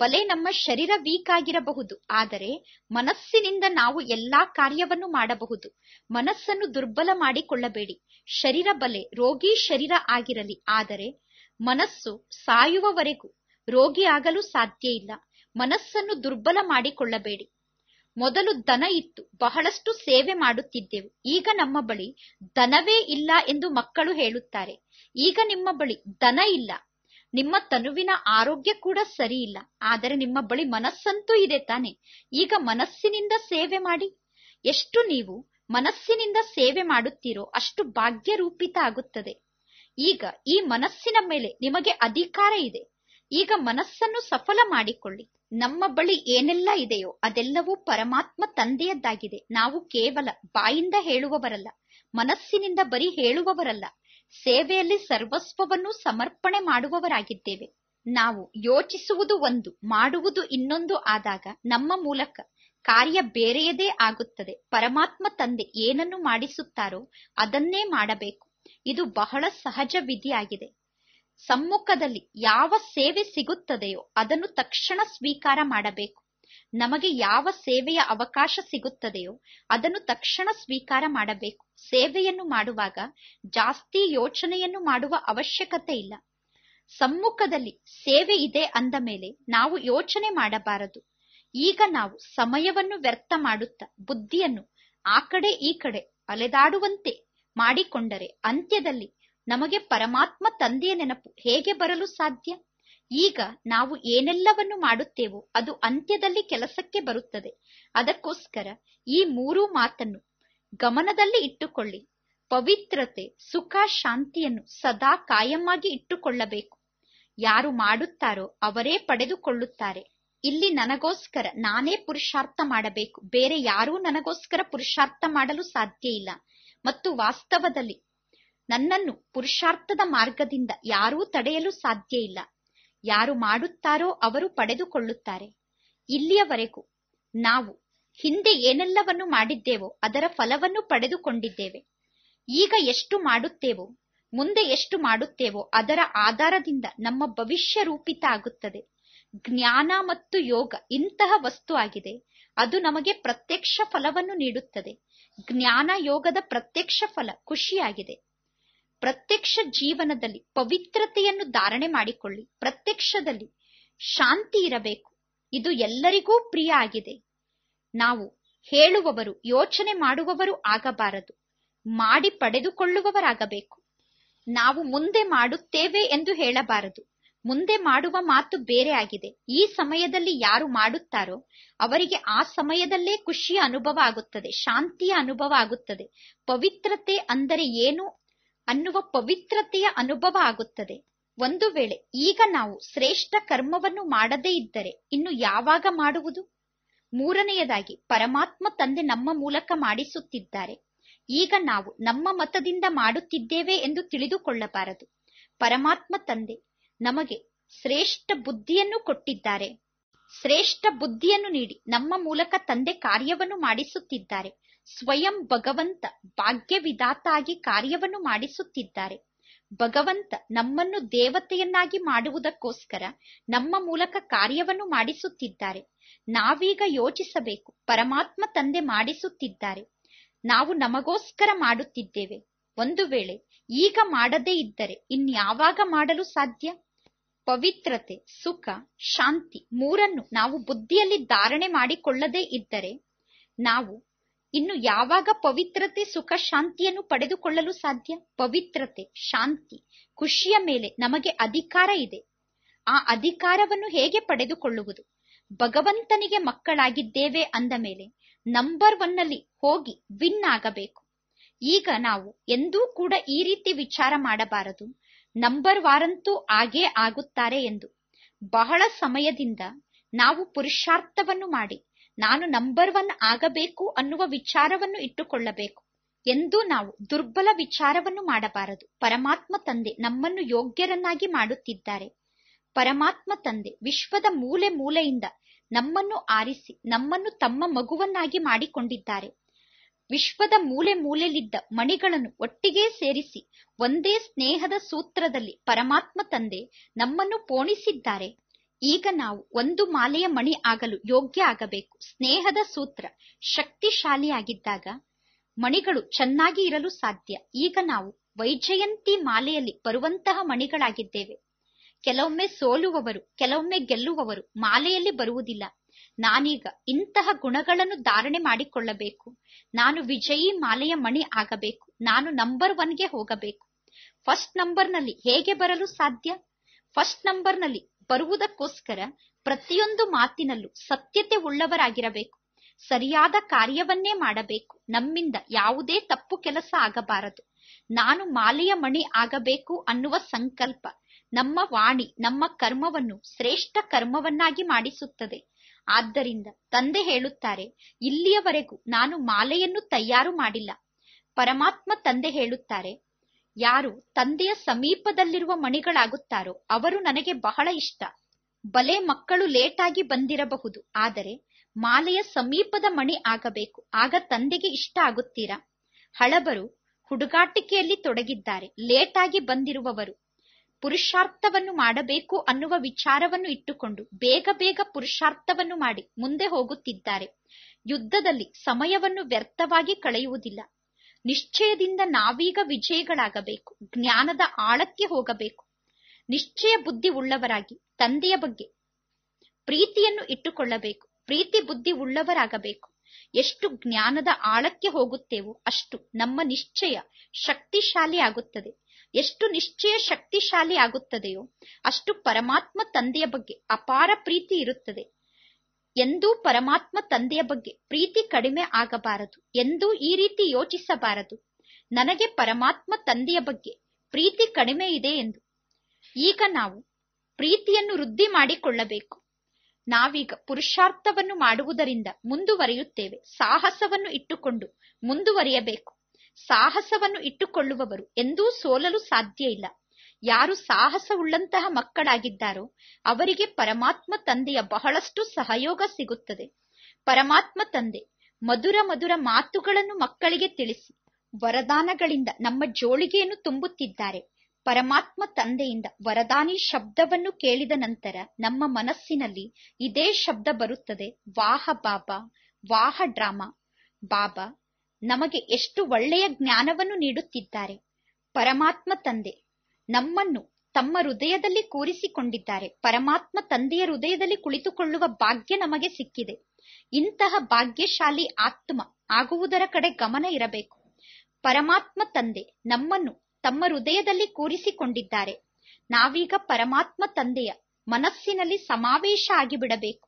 ಬಲೆ ನಮ್ಮ ಶರೀರ ವೀಕ್ ಆಗಿರಬಹುದು ಆದರೆ ಮನಸ್ಸಿನಿಂದ ನಾವು ಎಲ್ಲಾ ಕಾರ್ಯವನ್ನು ಮಾಡಬಹುದು ಮನಸ್ಸನ್ನು ದುರ್ಬಲ ಮಾಡಿಕೊಳ್ಳಬೇಡಿ ಶರೀರ ಬಲೆ ರೋಗಿ ಶರೀರ ಆಗಿರಲಿ ಆದರೆ ಮನಸ್ಸು ಸಾಯುವವರೆಗೂ ರೋಗಿ ಆಗಲು ಸಾಧ್ಯ ಇಲ್ಲ ಮನಸ್ಸನ್ನು ದುರ್ಬಲ ಮಾಡಿಕೊಳ್ಳಬೇಡಿ ಮೊದಲು ದನ ಇತ್ತು ಬಹಳಷ್ಟು ಸೇವೆ ಮಾಡುತ್ತಿದ್ದೆವು ಈಗ ನಮ್ಮ ಬಳಿ ದನವೇ ಇಲ್ಲ ಎಂದು ಮಕ್ಕಳು ಹೇಳುತ್ತಾರೆ ಈಗ ನಿಮ್ಮ ಬಳಿ ದನ ಇಲ್ಲ ನಿಮ್ಮ ತನುವಿನ ಆರೋಗ್ಯ ಕೂಡ ಸರಿ ಇಲ್ಲ ಆದರೆ ನಿಮ್ಮ ಬಳಿ ಮನಸ್ಸಂತೂ ಇದೆ ತಾನೆ ಈಗ ಮನಸ್ಸಿನಿಂದ ಸೇವೆ ಮಾಡಿ ಎಷ್ಟು ನೀವು ಮನಸ್ಸಿನಿಂದ ಸೇವೆ ಮಾಡುತ್ತೀರೋ ಅಷ್ಟು ಭಾಗ್ಯರೂಪಿತ ಆಗುತ್ತದೆ ಈಗ ಈ ಮನಸ್ಸಿನ ಮೇಲೆ ನಿಮಗೆ ಅಧಿಕಾರ ಇದೆ ಈಗ ಮನಸ್ಸನ್ನು ಸಫಲ ಮಾಡಿಕೊಳ್ಳಿ ನಮ್ಮ ಬಳಿ ಏನೆಲ್ಲ ಇದೆಯೋ ಅದೆಲ್ಲವೂ ಪರಮಾತ್ಮ ತಂದೆಯದ್ದಾಗಿದೆ ನಾವು ಕೇವಲ ಬಾಯಿಂದ ಹೇಳುವವರಲ್ಲ ಮನಸ್ಸಿನಿಂದ ಬರಿ ಹೇಳುವವರಲ್ಲ ಸೇವೆಯಲ್ಲಿ ಸರ್ವಸ್ವವನ್ನು ಸಮರ್ಪಣೆ ಮಾಡುವವರಾಗಿದ್ದೇವೆ ನಾವು ಯೋಚಿಸುವುದು ಒಂದು ಮಾಡುವುದು ಇನ್ನೊಂದು ಆದಾಗ ನಮ್ಮ ಮೂಲಕ ಕಾರ್ಯ ಬೇರೆಯದೇ ಆಗುತ್ತದೆ ಪರಮಾತ್ಮ ತಂದೆ ಏನನ್ನು ಮಾಡಿಸುತ್ತಾರೋ ಅದನ್ನೇ ಮಾಡಬೇಕು ಇದು ಬಹಳ ಸಹಜ ವಿಧಿಯಾಗಿದೆ ಸಮ್ಮುಖದಲ್ಲಿ ಯಾವ ಸೇವೆ ಸಿಗುತ್ತದೆಯೋ ಅದನ್ನು ತಕ್ಷಣ ಸ್ವೀಕಾರ ಮಾಡಬೇಕು ನಮಗೆ ಯಾವ ಸೇವೆಯ ಅವಕಾಶ ಸಿಗುತ್ತದೆಯೋ ಅದನ್ನು ತಕ್ಷಣ ಸ್ವೀಕಾರ ಮಾಡಬೇಕು ಸೇವೆಯನ್ನು ಮಾಡುವಾಗ ಜಾಸ್ತಿ ಯೋಚನೆಯನ್ನು ಮಾಡುವ ಅವಶ್ಯಕತೆ ಇಲ್ಲ ಸಮ್ಮುಖದಲ್ಲಿ ಸೇವೆ ಇದೆ ಅಂದ ಮೇಲೆ ನಾವು ಯೋಚನೆ ಮಾಡಬಾರದು ಈಗ ನಾವು ಸಮಯವನ್ನು ವ್ಯರ್ಥ ಮಾಡುತ್ತಾ ಬುದ್ಧಿಯನ್ನು ಆ ಕಡೆ ಈ ಕಡೆ ಅಲೆದಾಡುವಂತೆ ಮಾಡಿಕೊಂಡರೆ ಅಂತ್ಯದಲ್ಲಿ ನಮಗೆ ಪರಮಾತ್ಮ ತಂದೆಯ ನೆನಪು ಹೇಗೆ ಬರಲು ಸಾಧ್ಯ ಈಗ ನಾವು ಏನೆಲ್ಲವನ್ನು ಮಾಡುತ್ತೇವೋ ಅದು ಅಂತ್ಯದಲ್ಲಿ ಕೆಲಸಕ್ಕೆ ಬರುತ್ತದೆ ಅದಕ್ಕೋಸ್ಕರ ಈ ಮೂರು ಮಾತನ್ನು ಗಮನದಲ್ಲಿ ಇಟ್ಟುಕೊಳ್ಳಿ ಪವಿತ್ರತೆ ಸುಖ ಶಾಂತಿಯನ್ನು ಸದಾ ಕಾಯಮಾಗಿ ಇಟ್ಟುಕೊಳ್ಳಬೇಕು ಯಾರು ಮಾಡುತ್ತಾರೋ ಅವರೇ ಪಡೆದುಕೊಳ್ಳುತ್ತಾರೆ ಇಲ್ಲಿ ನನಗೋಸ್ಕರ ನಾನೇ ಪುರುಷಾರ್ಥ ಮಾಡಬೇಕು ಬೇರೆ ಯಾರೂ ನನಗೋಸ್ಕರ ಪುರುಷಾರ್ಥ ಮಾಡಲು ಸಾಧ್ಯ ಇಲ್ಲ ಮತ್ತು ವಾಸ್ತವದಲ್ಲಿ ನನ್ನನ್ನು ಪುರುಷಾರ್ಥದ ಮಾರ್ಗದಿಂದ ಯಾರೂ ತಡೆಯಲು ಸಾಧ್ಯ ಇಲ್ಲ ಯಾರು ಮಾಡುತ್ತಾರೋ ಅವರು ಪಡೆದುಕೊಳ್ಳುತ್ತಾರೆ ಇಲ್ಲಿಯವರೆಗೂ ನಾವು ಹಿಂದೆ ಏನೆಲ್ಲವನ್ನು ಮಾಡಿದ್ದೇವೋ ಅದರ ಫಲವನ್ನು ಪಡೆದುಕೊಂಡಿದ್ದೇವೆ ಈಗ ಎಷ್ಟು ಮಾಡುತ್ತೇವೋ ಮುಂದೆ ಎಷ್ಟು ಮಾಡುತ್ತೇವೋ ಅದರ ಆಧಾರದಿಂದ ನಮ್ಮ ಭವಿಷ್ಯ ರೂಪಿತ ಆಗುತ್ತದೆ ಜ್ಞಾನ ಮತ್ತು ಯೋಗ ಇಂತಹ ವಸ್ತು ಆಗಿದೆ ಅದು ನಮಗೆ ಪ್ರತ್ಯಕ್ಷ ಫಲವನ್ನು ನೀಡುತ್ತದೆ ಜ್ಞಾನ ಯೋಗದ ಪ್ರತ್ಯಕ್ಷ ಫಲ ಖುಷಿಯಾಗಿದೆ ಪ್ರತ್ಯಕ್ಷ ಜೀವನದಲ್ಲಿ ಪವಿತ್ರತೆಯನ್ನು ಧಾರಣೆ ಮಾಡಿಕೊಳ್ಳಿ ಪ್ರತ್ಯಕ್ಷದಲ್ಲಿ ಶಾಂತಿ ಇರಬೇಕು ಇದು ಎಲ್ಲರಿಗೂ ಪ್ರಿಯ ಆಗಿದೆ ನಾವು ಹೇಳುವವರು ಯೋಚನೆ ಮಾಡುವವರು ಆಗಬಾರದು ಮಾಡಿ ಪಡೆದುಕೊಳ್ಳುವವರಾಗಬೇಕು ನಾವು ಮುಂದೆ ಮಾಡುತ್ತೇವೆ ಎಂದು ಹೇಳಬಾರದು ಮುಂದೆ ಮಾಡುವ ಮಾತು ಬೇರೆ ಆಗಿದೆ ಈ ಸಮಯದಲ್ಲಿ ಯಾರು ಮಾಡುತ್ತಾರೋ ಅವರಿಗೆ ಆ ಸಮಯದಲ್ಲೇ ಖುಷಿಯ ಅನುಭವ ಆಗುತ್ತದೆ ಶಾಂತಿಯ ಅನುಭವ ಆಗುತ್ತದೆ ಪವಿತ್ರತೆ ಅಂದರೆ ಏನು ಅನ್ನುವ ಪವಿತ್ರತೆಯ ಅನುಭವ ಆಗುತ್ತದೆ ಒಂದು ವೇಳೆ ಈಗ ನಾವು ಶ್ರೇಷ್ಠ ಕರ್ಮವನ್ನು ಮಾಡದೇ ಇದ್ದರೆ ಇನ್ನು ಯಾವಾಗ ಮಾಡುವುದು ಮೂರನೆಯದಾಗಿ ಪರಮಾತ್ಮ ತಂದೆ ನಮ್ಮ ಮೂಲಕ ಮಾಡಿಸುತ್ತಿದ್ದಾರೆ ಈಗ ನಾವು ನಮ್ಮ ಮತದಿಂದ ಮಾಡುತ್ತಿದ್ದೇವೆ ಎಂದು ತಿಳಿದುಕೊಳ್ಳಬಾರದು ಪರಮಾತ್ಮ ತಂದೆ ನಮಗೆ ಶ್ರೇಷ್ಠ ಬುದ್ಧಿಯನ್ನು ಕೊಟ್ಟಿದ್ದಾರೆ ಶ್ರೇಷ್ಠ ಬುದ್ಧಿಯನ್ನು ನೀಡಿ ನಮ್ಮ ಮೂಲಕ ತಂದೆ ಕಾರ್ಯವನ್ನು ಮಾಡಿಸುತ್ತಿದ್ದಾರೆ ಸ್ವಯಂ ಭಗವಂತ ಭಾಗ್ಯ ಆಗಿ ಕಾರ್ಯವನ್ನು ಮಾಡಿಸುತ್ತಿದ್ದಾರೆ ಭಗವಂತ ನಮ್ಮನ್ನು ದೇವತೆಯನ್ನಾಗಿ ಮಾಡುವುದಕ್ಕೋಸ್ಕರ ನಮ್ಮ ಮೂಲಕ ಕಾರ್ಯವನ್ನು ಮಾಡಿಸುತ್ತಿದ್ದಾರೆ ನಾವೀಗ ಯೋಚಿಸಬೇಕು ಪರಮಾತ್ಮ ತಂದೆ ಮಾಡಿಸುತ್ತಿದ್ದಾರೆ ನಾವು ನಮಗೋಸ್ಕರ ಮಾಡುತ್ತಿದ್ದೇವೆ ಒಂದು ವೇಳೆ ಈಗ ಮಾಡದೇ ಇದ್ದರೆ ಇನ್ಯಾವಾಗ ಮಾಡಲು ಸಾಧ್ಯ ಪವಿತ್ರತೆ ಸುಖ ಶಾಂತಿ ಮೂರನ್ನು ನಾವು ಬುದ್ಧಿಯಲ್ಲಿ ಧಾರಣೆ ಮಾಡಿಕೊಳ್ಳದೇ ಇದ್ದರೆ ನಾವು ಇನ್ನು ಯಾವಾಗ ಪವಿತ್ರತೆ ಸುಖ ಶಾಂತಿಯನ್ನು ಪಡೆದುಕೊಳ್ಳಲು ಸಾಧ್ಯ ಪವಿತ್ರತೆ ಶಾಂತಿ ಖುಷಿಯ ಮೇಲೆ ನಮಗೆ ಅಧಿಕಾರ ಇದೆ ಆ ಅಧಿಕಾರವನ್ನು ಹೇಗೆ ಪಡೆದುಕೊಳ್ಳುವುದು ಭಗವಂತನಿಗೆ ಮಕ್ಕಳಾಗಿದ್ದೇವೆ ಅಂದ ಮೇಲೆ ನಂಬರ್ ಒನ್ನಲ್ಲಿ ಹೋಗಿ ವಿನ್ ಆಗಬೇಕು ಈಗ ನಾವು ಎಂದೂ ಕೂಡ ಈ ರೀತಿ ವಿಚಾರ ಮಾಡಬಾರದು ನಂಬರ್ ವಾರಂತೂ ಆಗೇ ಆಗುತ್ತಾರೆ ಎಂದು ಬಹಳ ಸಮಯದಿಂದ ನಾವು ಪುರುಷಾರ್ಥವನ್ನು ಮಾಡಿ ನಾನು ನಂಬರ್ ಒನ್ ಆಗಬೇಕು ಅನ್ನುವ ವಿಚಾರವನ್ನು ಇಟ್ಟುಕೊಳ್ಳಬೇಕು ಎಂದು ನಾವು ದುರ್ಬಲ ವಿಚಾರವನ್ನು ಮಾಡಬಾರದು ಪರಮಾತ್ಮ ತಂದೆ ನಮ್ಮನ್ನು ಯೋಗ್ಯರನ್ನಾಗಿ ಮಾಡುತ್ತಿದ್ದಾರೆ ಪರಮಾತ್ಮ ತಂದೆ ವಿಶ್ವದ ಮೂಲೆ ಮೂಲೆಯಿಂದ ನಮ್ಮನ್ನು ಆರಿಸಿ ನಮ್ಮನ್ನು ತಮ್ಮ ಮಗುವನ್ನಾಗಿ ಮಾಡಿಕೊಂಡಿದ್ದಾರೆ ವಿಶ್ವದ ಮೂಲೆ ಮೂಲೆಯಲ್ಲಿದ್ದ ಮಣಿಗಳನ್ನು ಒಟ್ಟಿಗೆ ಸೇರಿಸಿ ಒಂದೇ ಸ್ನೇಹದ ಸೂತ್ರದಲ್ಲಿ ಪರಮಾತ್ಮ ತಂದೆ ನಮ್ಮನ್ನು ಪೋಣಿಸಿದ್ದಾರೆ ಈಗ ನಾವು ಒಂದು ಮಾಲೆಯ ಮಣಿ ಆಗಲು ಯೋಗ್ಯ ಆಗಬೇಕು ಸ್ನೇಹದ ಸೂತ್ರ ಶಕ್ತಿಶಾಲಿಯಾಗಿದ್ದಾಗ ಮಣಿಗಳು ಚೆನ್ನಾಗಿ ಇರಲು ಸಾಧ್ಯ ಈಗ ನಾವು ವೈಜಯಂತಿ ಮಾಲೆಯಲ್ಲಿ ಬರುವಂತಹ ಮಣಿಗಳಾಗಿದ್ದೇವೆ ಕೆಲವೊಮ್ಮೆ ಸೋಲುವವರು ಕೆಲವೊಮ್ಮೆ ಗೆಲ್ಲುವವರು ಮಾಲೆಯಲ್ಲಿ ಬರುವುದಿಲ್ಲ ನಾನೀಗ ಇಂತಹ ಗುಣಗಳನ್ನು ಧಾರಣೆ ಮಾಡಿಕೊಳ್ಳಬೇಕು ನಾನು ವಿಜಯಿ ಮಾಲೆಯ ಮಣಿ ಆಗಬೇಕು ನಾನು ನಂಬರ್ ಒನ್ಗೆ ಹೋಗಬೇಕು ಫಸ್ಟ್ ನಂಬರ್ನಲ್ಲಿ ಹೇಗೆ ಬರಲು ಸಾಧ್ಯ ಫಸ್ಟ್ ನಂಬರ್ನಲ್ಲಿ ಬರುವುದಕ್ಕೋಸ್ಕರ ಪ್ರತಿಯೊಂದು ಮಾತಿನಲ್ಲೂ ಸತ್ಯತೆ ಉಳ್ಳವರಾಗಿರಬೇಕು ಸರಿಯಾದ ಕಾರ್ಯವನ್ನೇ ಮಾಡಬೇಕು ನಮ್ಮಿಂದ ಯಾವುದೇ ತಪ್ಪು ಕೆಲಸ ಆಗಬಾರದು ನಾನು ಮಾಲೆಯ ಮಣಿ ಆಗಬೇಕು ಅನ್ನುವ ಸಂಕಲ್ಪ ನಮ್ಮ ವಾಣಿ ನಮ್ಮ ಕರ್ಮವನ್ನು ಶ್ರೇಷ್ಠ ಕರ್ಮವನ್ನಾಗಿ ಮಾಡಿಸುತ್ತದೆ ಆದ್ದರಿಂದ ತಂದೆ ಹೇಳುತ್ತಾರೆ ಇಲ್ಲಿಯವರೆಗೂ ನಾನು ಮಾಲೆಯನ್ನು ತಯಾರು ಮಾಡಿಲ್ಲ ಪರಮಾತ್ಮ ತಂದೆ ಹೇಳುತ್ತಾರೆ ಯಾರು ತಂದೆಯ ಸಮೀಪದಲ್ಲಿರುವ ಮಣಿಗಳಾಗುತ್ತಾರೋ ಅವರು ನನಗೆ ಬಹಳ ಇಷ್ಟ ಬಲೆ ಮಕ್ಕಳು ಲೇಟಾಗಿ ಬಂದಿರಬಹುದು ಆದರೆ ಮಾಲೆಯ ಸಮೀಪದ ಮಣಿ ಆಗಬೇಕು ಆಗ ತಂದೆಗೆ ಇಷ್ಟ ಆಗುತ್ತೀರಾ ಹಳಬರು ಹುಡುಗಾಟಿಕೆಯಲ್ಲಿ ತೊಡಗಿದ್ದಾರೆ ಲೇಟಾಗಿ ಬಂದಿರುವವರು ಪುರುಷಾರ್ಥವನ್ನು ಮಾಡಬೇಕು ಅನ್ನುವ ವಿಚಾರವನ್ನು ಇಟ್ಟುಕೊಂಡು ಬೇಗ ಬೇಗ ಪುರುಷಾರ್ಥವನ್ನು ಮಾಡಿ ಮುಂದೆ ಹೋಗುತ್ತಿದ್ದಾರೆ ಯುದ್ಧದಲ್ಲಿ ಸಮಯವನ್ನು ವ್ಯರ್ಥವಾಗಿ ಕಳೆಯುವುದಿಲ್ಲ ನಿಶ್ಚಯದಿಂದ ನಾವೀಗ ವಿಜಯಗಳಾಗಬೇಕು ಜ್ಞಾನದ ಆಳಕ್ಕೆ ಹೋಗಬೇಕು ನಿಶ್ಚಯ ಬುದ್ಧಿ ಉಳ್ಳವರಾಗಿ ತಂದೆಯ ಬಗ್ಗೆ ಪ್ರೀತಿಯನ್ನು ಇಟ್ಟುಕೊಳ್ಳಬೇಕು ಪ್ರೀತಿ ಬುದ್ಧಿ ಉಳ್ಳವರಾಗಬೇಕು ಎಷ್ಟು ಜ್ಞಾನದ ಆಳಕ್ಕೆ ಹೋಗುತ್ತೇವೋ ಅಷ್ಟು ನಮ್ಮ ನಿಶ್ಚಯ ಶಕ್ತಿಶಾಲಿ ಆಗುತ್ತದೆ ಎಷ್ಟು ನಿಶ್ಚಯ ಶಕ್ತಿಶಾಲಿ ಆಗುತ್ತದೆಯೋ ಅಷ್ಟು ಪರಮಾತ್ಮ ತಂದೆಯ ಬಗ್ಗೆ ಅಪಾರ ಪ್ರೀತಿ ಇರುತ್ತದೆ ಎಂದೂ ಪರಮಾತ್ಮ ತಂದೆಯ ಬಗ್ಗೆ ಪ್ರೀತಿ ಕಡಿಮೆ ಆಗಬಾರದು ಎಂದೂ ಈ ರೀತಿ ಯೋಚಿಸಬಾರದು ನನಗೆ ಪರಮಾತ್ಮ ತಂದೆಯ ಬಗ್ಗೆ ಪ್ರೀತಿ ಕಡಿಮೆ ಇದೆ ಎಂದು ಈಗ ನಾವು ಪ್ರೀತಿಯನ್ನು ವೃದ್ಧಿ ಮಾಡಿಕೊಳ್ಳಬೇಕು ನಾವೀಗ ಪುರುಷಾರ್ಥವನ್ನು ಮಾಡುವುದರಿಂದ ಮುಂದುವರಿಯುತ್ತೇವೆ ಸಾಹಸವನ್ನು ಇಟ್ಟುಕೊಂಡು ಮುಂದುವರಿಯಬೇಕು ಸಾಹಸವನ್ನು ಇಟ್ಟುಕೊಳ್ಳುವವರು ಎಂದೂ ಸೋಲಲು ಸಾಧ್ಯ ಇಲ್ಲ ಯಾರು ಸಾಹಸವುಳ್ಳಂತಹ ಮಕ್ಕಳಾಗಿದ್ದಾರೋ ಅವರಿಗೆ ಪರಮಾತ್ಮ ತಂದೆಯ ಬಹಳಷ್ಟು ಸಹಯೋಗ ಸಿಗುತ್ತದೆ ಪರಮಾತ್ಮ ತಂದೆ ಮಧುರ ಮಧುರ ಮಾತುಗಳನ್ನು ಮಕ್ಕಳಿಗೆ ತಿಳಿಸಿ ವರದಾನಗಳಿಂದ ನಮ್ಮ ಜೋಳಿಗೆಯನ್ನು ತುಂಬುತ್ತಿದ್ದಾರೆ ಪರಮಾತ್ಮ ತಂದೆಯಿಂದ ವರದಾನಿ ಶಬ್ದವನ್ನು ಕೇಳಿದ ನಂತರ ನಮ್ಮ ಮನಸ್ಸಿನಲ್ಲಿ ಇದೇ ಶಬ್ದ ಬರುತ್ತದೆ ವಾಹ ಬಾಬಾ ವಾಹ ಡ್ರಾಮಾ ಬಾಬಾ ನಮಗೆ ಎಷ್ಟು ಒಳ್ಳೆಯ ಜ್ಞಾನವನ್ನು ನೀಡುತ್ತಿದ್ದಾರೆ ಪರಮಾತ್ಮ ತಂದೆ ನಮ್ಮನ್ನು ತಮ್ಮ ಹೃದಯದಲ್ಲಿ ಕೂರಿಸಿಕೊಂಡಿದ್ದಾರೆ ಪರಮಾತ್ಮ ತಂದೆಯ ಹೃದಯದಲ್ಲಿ ಕುಳಿತುಕೊಳ್ಳುವ ಭಾಗ್ಯ ನಮಗೆ ಸಿಕ್ಕಿದೆ ಇಂತಹ ಭಾಗ್ಯಶಾಲಿ ಆತ್ಮ ಆಗುವುದರ ಕಡೆ ಗಮನ ಇರಬೇಕು ಪರಮಾತ್ಮ ತಂದೆ ನಮ್ಮನ್ನು ತಮ್ಮ ಹೃದಯದಲ್ಲಿ ಕೂರಿಸಿಕೊಂಡಿದ್ದಾರೆ ನಾವೀಗ ಪರಮಾತ್ಮ ತಂದೆಯ ಮನಸ್ಸಿನಲ್ಲಿ ಸಮಾವೇಶ ಆಗಿಬಿಡಬೇಕು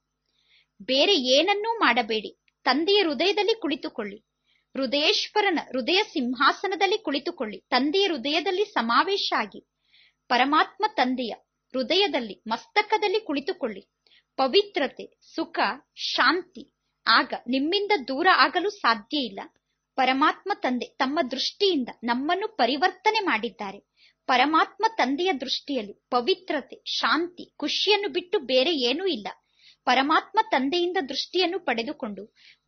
ಬೇರೆ ಏನನ್ನೂ ಮಾಡಬೇಡಿ ತಂದೆಯ ಹೃದಯದಲ್ಲಿ ಕುಳಿತುಕೊಳ್ಳಿ ಹೃದಯೇಶ್ವರನ ಹೃದಯ ಸಿಂಹಾಸನದಲ್ಲಿ ಕುಳಿತುಕೊಳ್ಳಿ ತಂದೆಯ ಹೃದಯದಲ್ಲಿ ಸಮಾವೇಶ ಆಗಿ ಪರಮಾತ್ಮ ತಂದೆಯ ಹೃದಯದಲ್ಲಿ ಮಸ್ತಕದಲ್ಲಿ ಕುಳಿತುಕೊಳ್ಳಿ ಪವಿತ್ರತೆ ಸುಖ ಶಾಂತಿ ಆಗ ನಿಮ್ಮಿಂದ ದೂರ ಆಗಲು ಸಾಧ್ಯ ಇಲ್ಲ ಪರಮಾತ್ಮ ತಂದೆ ತಮ್ಮ ದೃಷ್ಟಿಯಿಂದ ನಮ್ಮನ್ನು ಪರಿವರ್ತನೆ ಮಾಡಿದ್ದಾರೆ ಪರಮಾತ್ಮ ತಂದೆಯ ದೃಷ್ಟಿಯಲ್ಲಿ ಪವಿತ್ರತೆ ಶಾಂತಿ ಖುಷಿಯನ್ನು ಬಿಟ್ಟು ಬೇರೆ ಏನೂ ಇಲ್ಲ ಪರಮಾತ್ಮ ತಂದೆಯಿಂದ ದೃಷ್ಟಿಯನ್ನು ಪಡೆದುಕೊಂಡು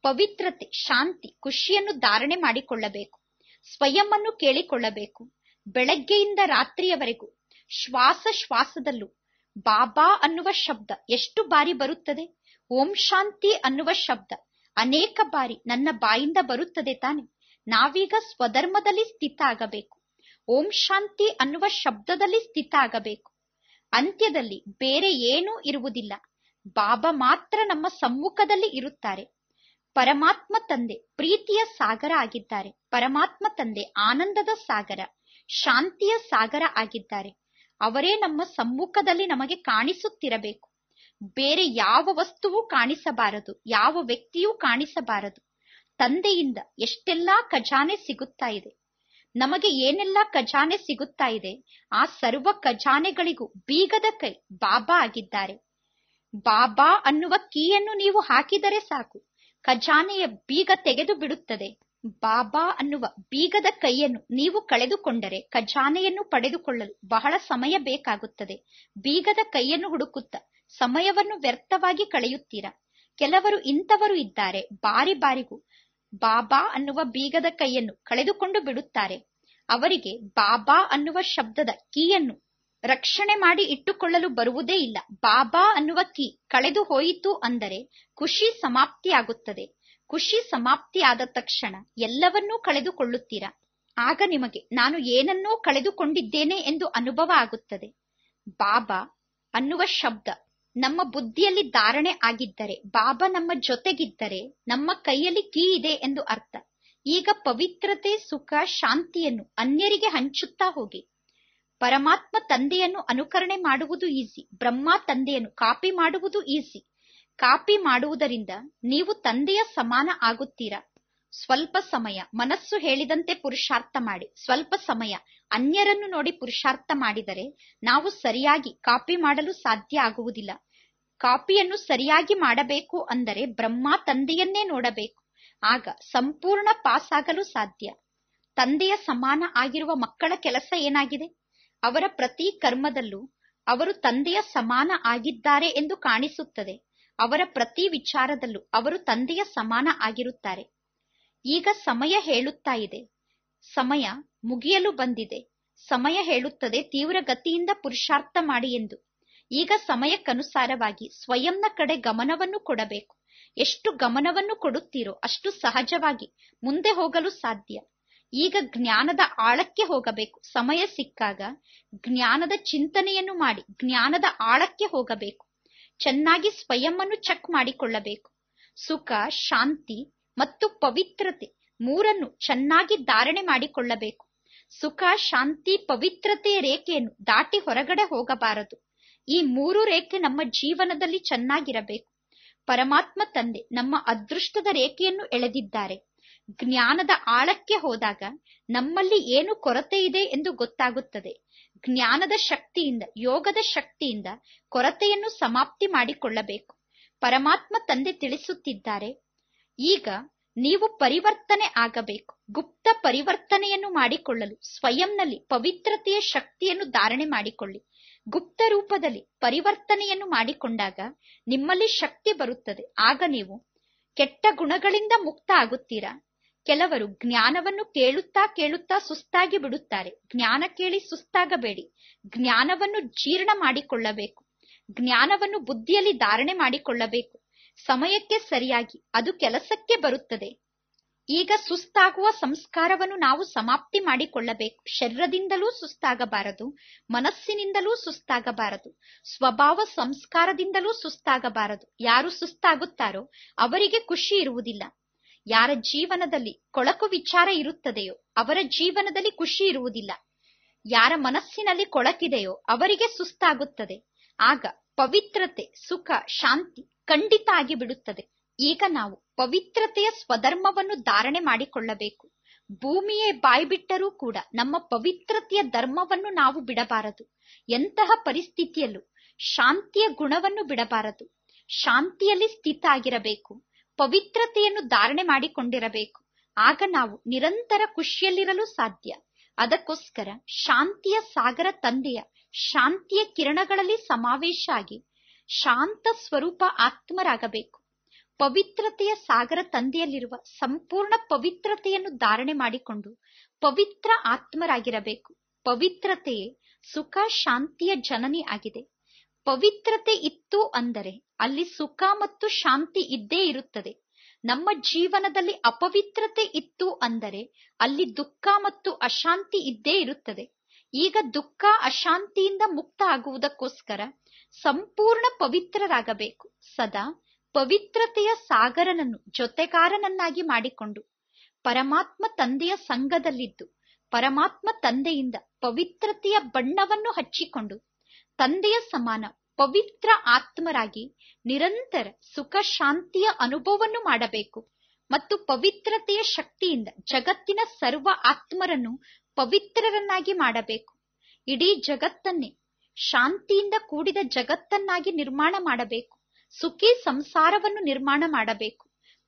ಪವಿತ್ರತೆ ಶಾಂತಿ ಖುಷಿಯನ್ನು ಧಾರಣೆ ಮಾಡಿಕೊಳ್ಳಬೇಕು ಸ್ವಯಂ ಕೇಳಿಕೊಳ್ಳಬೇಕು ಬೆಳಗ್ಗೆಯಿಂದ ರಾತ್ರಿಯವರೆಗೂ ಶ್ವಾಸ ಶ್ವಾಸದಲ್ಲೂ ಬಾಬಾ ಅನ್ನುವ ಶಬ್ದ ಎಷ್ಟು ಬಾರಿ ಬರುತ್ತದೆ ಓಂ ಶಾಂತಿ ಅನ್ನುವ ಶಬ್ದ ಅನೇಕ ಬಾರಿ ನನ್ನ ಬಾಯಿಂದ ಬರುತ್ತದೆ ತಾನೆ ನಾವೀಗ ಸ್ವಧರ್ಮದಲ್ಲಿ ಸ್ಥಿತ ಆಗಬೇಕು ಓಂ ಶಾಂತಿ ಅನ್ನುವ ಶಬ್ದದಲ್ಲಿ ಸ್ಥಿತ ಆಗಬೇಕು ಅಂತ್ಯದಲ್ಲಿ ಬೇರೆ ಏನೂ ಇರುವುದಿಲ್ಲ ಬಾಬಾ ಮಾತ್ರ ನಮ್ಮ ಸಮ್ಮುಖದಲ್ಲಿ ಇರುತ್ತಾರೆ ಪರಮಾತ್ಮ ತಂದೆ ಪ್ರೀತಿಯ ಸಾಗರ ಆಗಿದ್ದಾರೆ ಪರಮಾತ್ಮ ತಂದೆ ಆನಂದದ ಸಾಗರ ಶಾಂತಿಯ ಸಾಗರ ಆಗಿದ್ದಾರೆ ಅವರೇ ನಮ್ಮ ಸಮ್ಮುಖದಲ್ಲಿ ನಮಗೆ ಕಾಣಿಸುತ್ತಿರಬೇಕು ಬೇರೆ ಯಾವ ವಸ್ತುವು ಕಾಣಿಸಬಾರದು ಯಾವ ವ್ಯಕ್ತಿಯೂ ಕಾಣಿಸಬಾರದು ತಂದೆಯಿಂದ ಎಷ್ಟೆಲ್ಲಾ ಖಜಾನೆ ಸಿಗುತ್ತಾ ಇದೆ ನಮಗೆ ಏನೆಲ್ಲ ಖಜಾನೆ ಸಿಗುತ್ತಾ ಇದೆ ಆ ಸರ್ವ ಖಜಾನೆಗಳಿಗೂ ಬೀಗದ ಕೈ ಬಾಬಾ ಆಗಿದ್ದಾರೆ ಬಾಬಾ ಅನ್ನುವ ಕೀಯನ್ನು ನೀವು ಹಾಕಿದರೆ ಸಾಕು ಖಜಾನೆಯ ಬೀಗ ತೆಗೆದು ಬಿಡುತ್ತದೆ ಬಾಬಾ ಅನ್ನುವ ಬೀಗದ ಕೈಯನ್ನು ನೀವು ಕಳೆದುಕೊಂಡರೆ ಖಜಾನೆಯನ್ನು ಪಡೆದುಕೊಳ್ಳಲು ಬಹಳ ಸಮಯ ಬೇಕಾಗುತ್ತದೆ ಬೀಗದ ಕೈಯನ್ನು ಹುಡುಕುತ್ತಾ ಸಮಯವನ್ನು ವ್ಯರ್ಥವಾಗಿ ಕಳೆಯುತ್ತೀರಾ ಕೆಲವರು ಇಂಥವರು ಇದ್ದಾರೆ ಬಾರಿ ಬಾರಿಗೂ ಬಾಬಾ ಅನ್ನುವ ಬೀಗದ ಕೈಯನ್ನು ಕಳೆದುಕೊಂಡು ಬಿಡುತ್ತಾರೆ ಅವರಿಗೆ ಬಾಬಾ ಅನ್ನುವ ಶಬ್ದದ ಕೀಯನ್ನು ರಕ್ಷಣೆ ಮಾಡಿ ಇಟ್ಟುಕೊಳ್ಳಲು ಬರುವುದೇ ಇಲ್ಲ ಬಾಬಾ ಅನ್ನುವ ಕೀ ಕಳೆದು ಹೋಯಿತು ಅಂದರೆ ಖುಷಿ ಸಮಾಪ್ತಿಯಾಗುತ್ತದೆ ಖುಷಿ ಸಮಾಪ್ತಿಯಾದ ತಕ್ಷಣ ಎಲ್ಲವನ್ನೂ ಕಳೆದುಕೊಳ್ಳುತ್ತೀರಾ ಆಗ ನಿಮಗೆ ನಾನು ಏನನ್ನೂ ಕಳೆದುಕೊಂಡಿದ್ದೇನೆ ಎಂದು ಅನುಭವ ಆಗುತ್ತದೆ ಬಾಬಾ ಅನ್ನುವ ಶಬ್ದ ನಮ್ಮ ಬುದ್ಧಿಯಲ್ಲಿ ಧಾರಣೆ ಆಗಿದ್ದರೆ ಬಾಬಾ ನಮ್ಮ ಜೊತೆಗಿದ್ದರೆ ನಮ್ಮ ಕೈಯಲ್ಲಿ ಕೀ ಇದೆ ಎಂದು ಅರ್ಥ ಈಗ ಪವಿತ್ರತೆ ಸುಖ ಶಾಂತಿಯನ್ನು ಅನ್ಯರಿಗೆ ಹಂಚುತ್ತಾ ಹೋಗಿ ಪರಮಾತ್ಮ ತಂದೆಯನ್ನು ಅನುಕರಣೆ ಮಾಡುವುದು ಈಸಿ ಬ್ರಹ್ಮ ತಂದೆಯನ್ನು ಕಾಪಿ ಮಾಡುವುದು ಈಸಿ ಕಾಪಿ ಮಾಡುವುದರಿಂದ ನೀವು ತಂದೆಯ ಸಮಾನ ಆಗುತ್ತೀರಾ ಸ್ವಲ್ಪ ಸಮಯ ಮನಸ್ಸು ಹೇಳಿದಂತೆ ಪುರುಷಾರ್ಥ ಮಾಡಿ ಸ್ವಲ್ಪ ಸಮಯ ಅನ್ಯರನ್ನು ನೋಡಿ ಪುರುಷಾರ್ಥ ಮಾಡಿದರೆ ನಾವು ಸರಿಯಾಗಿ ಕಾಪಿ ಮಾಡಲು ಸಾಧ್ಯ ಆಗುವುದಿಲ್ಲ ಕಾಪಿಯನ್ನು ಸರಿಯಾಗಿ ಮಾಡಬೇಕು ಅಂದರೆ ಬ್ರಹ್ಮ ತಂದೆಯನ್ನೇ ನೋಡಬೇಕು ಆಗ ಸಂಪೂರ್ಣ ಪಾಸ್ ಆಗಲು ಸಾಧ್ಯ ತಂದೆಯ ಸಮಾನ ಆಗಿರುವ ಮಕ್ಕಳ ಕೆಲಸ ಏನಾಗಿದೆ ಅವರ ಪ್ರತಿ ಕರ್ಮದಲ್ಲೂ ಅವರು ತಂದೆಯ ಸಮಾನ ಆಗಿದ್ದಾರೆ ಎಂದು ಕಾಣಿಸುತ್ತದೆ ಅವರ ಪ್ರತಿ ವಿಚಾರದಲ್ಲೂ ಅವರು ತಂದೆಯ ಸಮಾನ ಆಗಿರುತ್ತಾರೆ ಈಗ ಸಮಯ ಹೇಳುತ್ತಾ ಇದೆ ಸಮಯ ಮುಗಿಯಲು ಬಂದಿದೆ ಸಮಯ ಹೇಳುತ್ತದೆ ತೀವ್ರ ಗತಿಯಿಂದ ಪುರುಷಾರ್ಥ ಮಾಡಿ ಎಂದು ಈಗ ಸಮಯಕ್ಕನುಸಾರವಾಗಿ ಸ್ವಯಂನ ಕಡೆ ಗಮನವನ್ನು ಕೊಡಬೇಕು ಎಷ್ಟು ಗಮನವನ್ನು ಕೊಡುತ್ತೀರೋ ಅಷ್ಟು ಸಹಜವಾಗಿ ಮುಂದೆ ಹೋಗಲು ಸಾಧ್ಯ ಈಗ ಜ್ಞಾನದ ಆಳಕ್ಕೆ ಹೋಗಬೇಕು ಸಮಯ ಸಿಕ್ಕಾಗ ಜ್ಞಾನದ ಚಿಂತನೆಯನ್ನು ಮಾಡಿ ಜ್ಞಾನದ ಆಳಕ್ಕೆ ಹೋಗಬೇಕು ಚೆನ್ನಾಗಿ ಸ್ವಯಂ ಚೆಕ್ ಮಾಡಿಕೊಳ್ಳಬೇಕು ಸುಖ ಶಾಂತಿ ಮತ್ತು ಪವಿತ್ರತೆ ಮೂರನ್ನು ಚೆನ್ನಾಗಿ ಧಾರಣೆ ಮಾಡಿಕೊಳ್ಳಬೇಕು ಸುಖ ಶಾಂತಿ ಪವಿತ್ರತೆಯ ರೇಖೆಯನ್ನು ದಾಟಿ ಹೊರಗಡೆ ಹೋಗಬಾರದು ಈ ಮೂರು ರೇಖೆ ನಮ್ಮ ಜೀವನದಲ್ಲಿ ಚೆನ್ನಾಗಿರಬೇಕು ಪರಮಾತ್ಮ ತಂದೆ ನಮ್ಮ ಅದೃಷ್ಟದ ರೇಖೆಯನ್ನು ಎಳೆದಿದ್ದಾರೆ ಜ್ಞಾನದ ಆಳಕ್ಕೆ ಹೋದಾಗ ನಮ್ಮಲ್ಲಿ ಏನು ಕೊರತೆ ಇದೆ ಎಂದು ಗೊತ್ತಾಗುತ್ತದೆ ಜ್ಞಾನದ ಶಕ್ತಿಯಿಂದ ಯೋಗದ ಶಕ್ತಿಯಿಂದ ಕೊರತೆಯನ್ನು ಸಮಾಪ್ತಿ ಮಾಡಿಕೊಳ್ಳಬೇಕು ಪರಮಾತ್ಮ ತಂದೆ ತಿಳಿಸುತ್ತಿದ್ದಾರೆ ಈಗ ನೀವು ಪರಿವರ್ತನೆ ಆಗಬೇಕು ಗುಪ್ತ ಪರಿವರ್ತನೆಯನ್ನು ಮಾಡಿಕೊಳ್ಳಲು ಸ್ವಯಂನಲ್ಲಿ ಪವಿತ್ರತೆಯ ಶಕ್ತಿಯನ್ನು ಧಾರಣೆ ಮಾಡಿಕೊಳ್ಳಿ ಗುಪ್ತ ರೂಪದಲ್ಲಿ ಪರಿವರ್ತನೆಯನ್ನು ಮಾಡಿಕೊಂಡಾಗ ನಿಮ್ಮಲ್ಲಿ ಶಕ್ತಿ ಬರುತ್ತದೆ ಆಗ ನೀವು ಕೆಟ್ಟ ಗುಣಗಳಿಂದ ಮುಕ್ತ ಆಗುತ್ತೀರಾ ಕೆಲವರು ಜ್ಞಾನವನ್ನು ಕೇಳುತ್ತಾ ಕೇಳುತ್ತಾ ಸುಸ್ತಾಗಿ ಬಿಡುತ್ತಾರೆ ಜ್ಞಾನ ಕೇಳಿ ಸುಸ್ತಾಗಬೇಡಿ ಜ್ಞಾನವನ್ನು ಜೀರ್ಣ ಮಾಡಿಕೊಳ್ಳಬೇಕು ಜ್ಞಾನವನ್ನು ಬುದ್ಧಿಯಲ್ಲಿ ಧಾರಣೆ ಮಾಡಿಕೊಳ್ಳಬೇಕು ಸಮಯಕ್ಕೆ ಸರಿಯಾಗಿ ಅದು ಕೆಲಸಕ್ಕೆ ಬರುತ್ತದೆ ಈಗ ಸುಸ್ತಾಗುವ ಸಂಸ್ಕಾರವನ್ನು ನಾವು ಸಮಾಪ್ತಿ ಮಾಡಿಕೊಳ್ಳಬೇಕು ಶರೀರದಿಂದಲೂ ಸುಸ್ತಾಗಬಾರದು ಮನಸ್ಸಿನಿಂದಲೂ ಸುಸ್ತಾಗಬಾರದು ಸ್ವಭಾವ ಸಂಸ್ಕಾರದಿಂದಲೂ ಸುಸ್ತಾಗಬಾರದು ಯಾರು ಸುಸ್ತಾಗುತ್ತಾರೋ ಅವರಿಗೆ ಖುಷಿ ಇರುವುದಿಲ್ಲ ಯಾರ ಜೀವನದಲ್ಲಿ ಕೊಳಕು ವಿಚಾರ ಇರುತ್ತದೆಯೋ ಅವರ ಜೀವನದಲ್ಲಿ ಖುಷಿ ಇರುವುದಿಲ್ಲ ಯಾರ ಮನಸ್ಸಿನಲ್ಲಿ ಕೊಳಕಿದೆಯೋ ಅವರಿಗೆ ಸುಸ್ತಾಗುತ್ತದೆ ಆಗ ಪವಿತ್ರತೆ ಸುಖ ಶಾಂತಿ ಖಂಡಿತ ಆಗಿ ಬಿಡುತ್ತದೆ ಈಗ ನಾವು ಪವಿತ್ರತೆಯ ಸ್ವಧರ್ಮವನ್ನು ಧಾರಣೆ ಮಾಡಿಕೊಳ್ಳಬೇಕು ಭೂಮಿಯೇ ಬಾಯ್ಬಿಟ್ಟರೂ ಕೂಡ ನಮ್ಮ ಪವಿತ್ರತೆಯ ಧರ್ಮವನ್ನು ನಾವು ಬಿಡಬಾರದು ಎಂತಹ ಪರಿಸ್ಥಿತಿಯಲ್ಲೂ ಶಾಂತಿಯ ಗುಣವನ್ನು ಬಿಡಬಾರದು ಶಾಂತಿಯಲ್ಲಿ ಸ್ಥಿತ ಆಗಿರಬೇಕು ಪವಿತ್ರತೆಯನ್ನು ಧಾರಣೆ ಮಾಡಿಕೊಂಡಿರಬೇಕು ಆಗ ನಾವು ನಿರಂತರ ಖುಷಿಯಲ್ಲಿರಲು ಸಾಧ್ಯ ಅದಕ್ಕೋಸ್ಕರ ಶಾಂತಿಯ ಸಾಗರ ತಂದೆಯ ಶಾಂತಿಯ ಕಿರಣಗಳಲ್ಲಿ ಸಮಾವೇಶ ಆಗಿ ಶಾಂತ ಸ್ವರೂಪ ಆತ್ಮರಾಗಬೇಕು ಪವಿತ್ರತೆಯ ಸಾಗರ ತಂದೆಯಲ್ಲಿರುವ ಸಂಪೂರ್ಣ ಪವಿತ್ರತೆಯನ್ನು ಧಾರಣೆ ಮಾಡಿಕೊಂಡು ಪವಿತ್ರ ಆತ್ಮರಾಗಿರಬೇಕು ಪವಿತ್ರತೆಯೇ ಸುಖ ಶಾಂತಿಯ ಜನನಿ ಆಗಿದೆ ಪವಿತ್ರತೆ ಇತ್ತು ಅಂದರೆ ಅಲ್ಲಿ ಸುಖ ಮತ್ತು ಶಾಂತಿ ಇದ್ದೇ ಇರುತ್ತದೆ ನಮ್ಮ ಜೀವನದಲ್ಲಿ ಅಪವಿತ್ರತೆ ಇತ್ತು ಅಂದರೆ ಅಲ್ಲಿ ದುಃಖ ಮತ್ತು ಅಶಾಂತಿ ಇದ್ದೇ ಇರುತ್ತದೆ ಈಗ ದುಃಖ ಅಶಾಂತಿಯಿಂದ ಮುಕ್ತ ಆಗುವುದಕ್ಕೋಸ್ಕರ ಸಂಪೂರ್ಣ ಪವಿತ್ರರಾಗಬೇಕು ಸದಾ ಪವಿತ್ರತೆಯ ಸಾಗರನನ್ನು ಜೊತೆಗಾರನನ್ನಾಗಿ ಮಾಡಿಕೊಂಡು ಪರಮಾತ್ಮ ತಂದೆಯ ಸಂಘದಲ್ಲಿದ್ದು ಪರಮಾತ್ಮ ತಂದೆಯಿಂದ ಪವಿತ್ರತೆಯ ಬಣ್ಣವನ್ನು ಹಚ್ಚಿಕೊಂಡು ತಂದೆಯ ಸಮಾನ ಪವಿತ್ರ ಆತ್ಮರಾಗಿ ನಿರಂತರ ಸುಖ ಶಾಂತಿಯ ಅನುಭವವನ್ನು ಮಾಡಬೇಕು ಮತ್ತು ಪವಿತ್ರತೆಯ ಶಕ್ತಿಯಿಂದ ಜಗತ್ತಿನ ಸರ್ವ ಆತ್ಮರನ್ನು ಪವಿತ್ರರನ್ನಾಗಿ ಮಾಡಬೇಕು ಇಡೀ ಜಗತ್ತನ್ನೇ ಶಾಂತಿಯಿಂದ ಕೂಡಿದ ಜಗತ್ತನ್ನಾಗಿ ನಿರ್ಮಾಣ ಮಾಡಬೇಕು ಸುಖಿ ಸಂಸಾರವನ್ನು ನಿರ್ಮಾಣ ಮಾಡಬೇಕು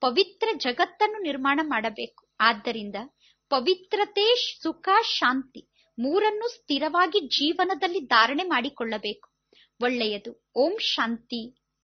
ಪವಿತ್ರ ಜಗತ್ತನ್ನು ನಿರ್ಮಾಣ ಮಾಡಬೇಕು ಆದ್ದರಿಂದ ಪವಿತ್ರತೆ ಸುಖ ಶಾಂತಿ ಮೂರನ್ನು ಸ್ಥಿರವಾಗಿ ಜೀವನದಲ್ಲಿ ಧಾರಣೆ ಮಾಡಿಕೊಳ್ಳಬೇಕು ಒಳ್ಳೆಯದು ಓಂ ಶಾಂತಿ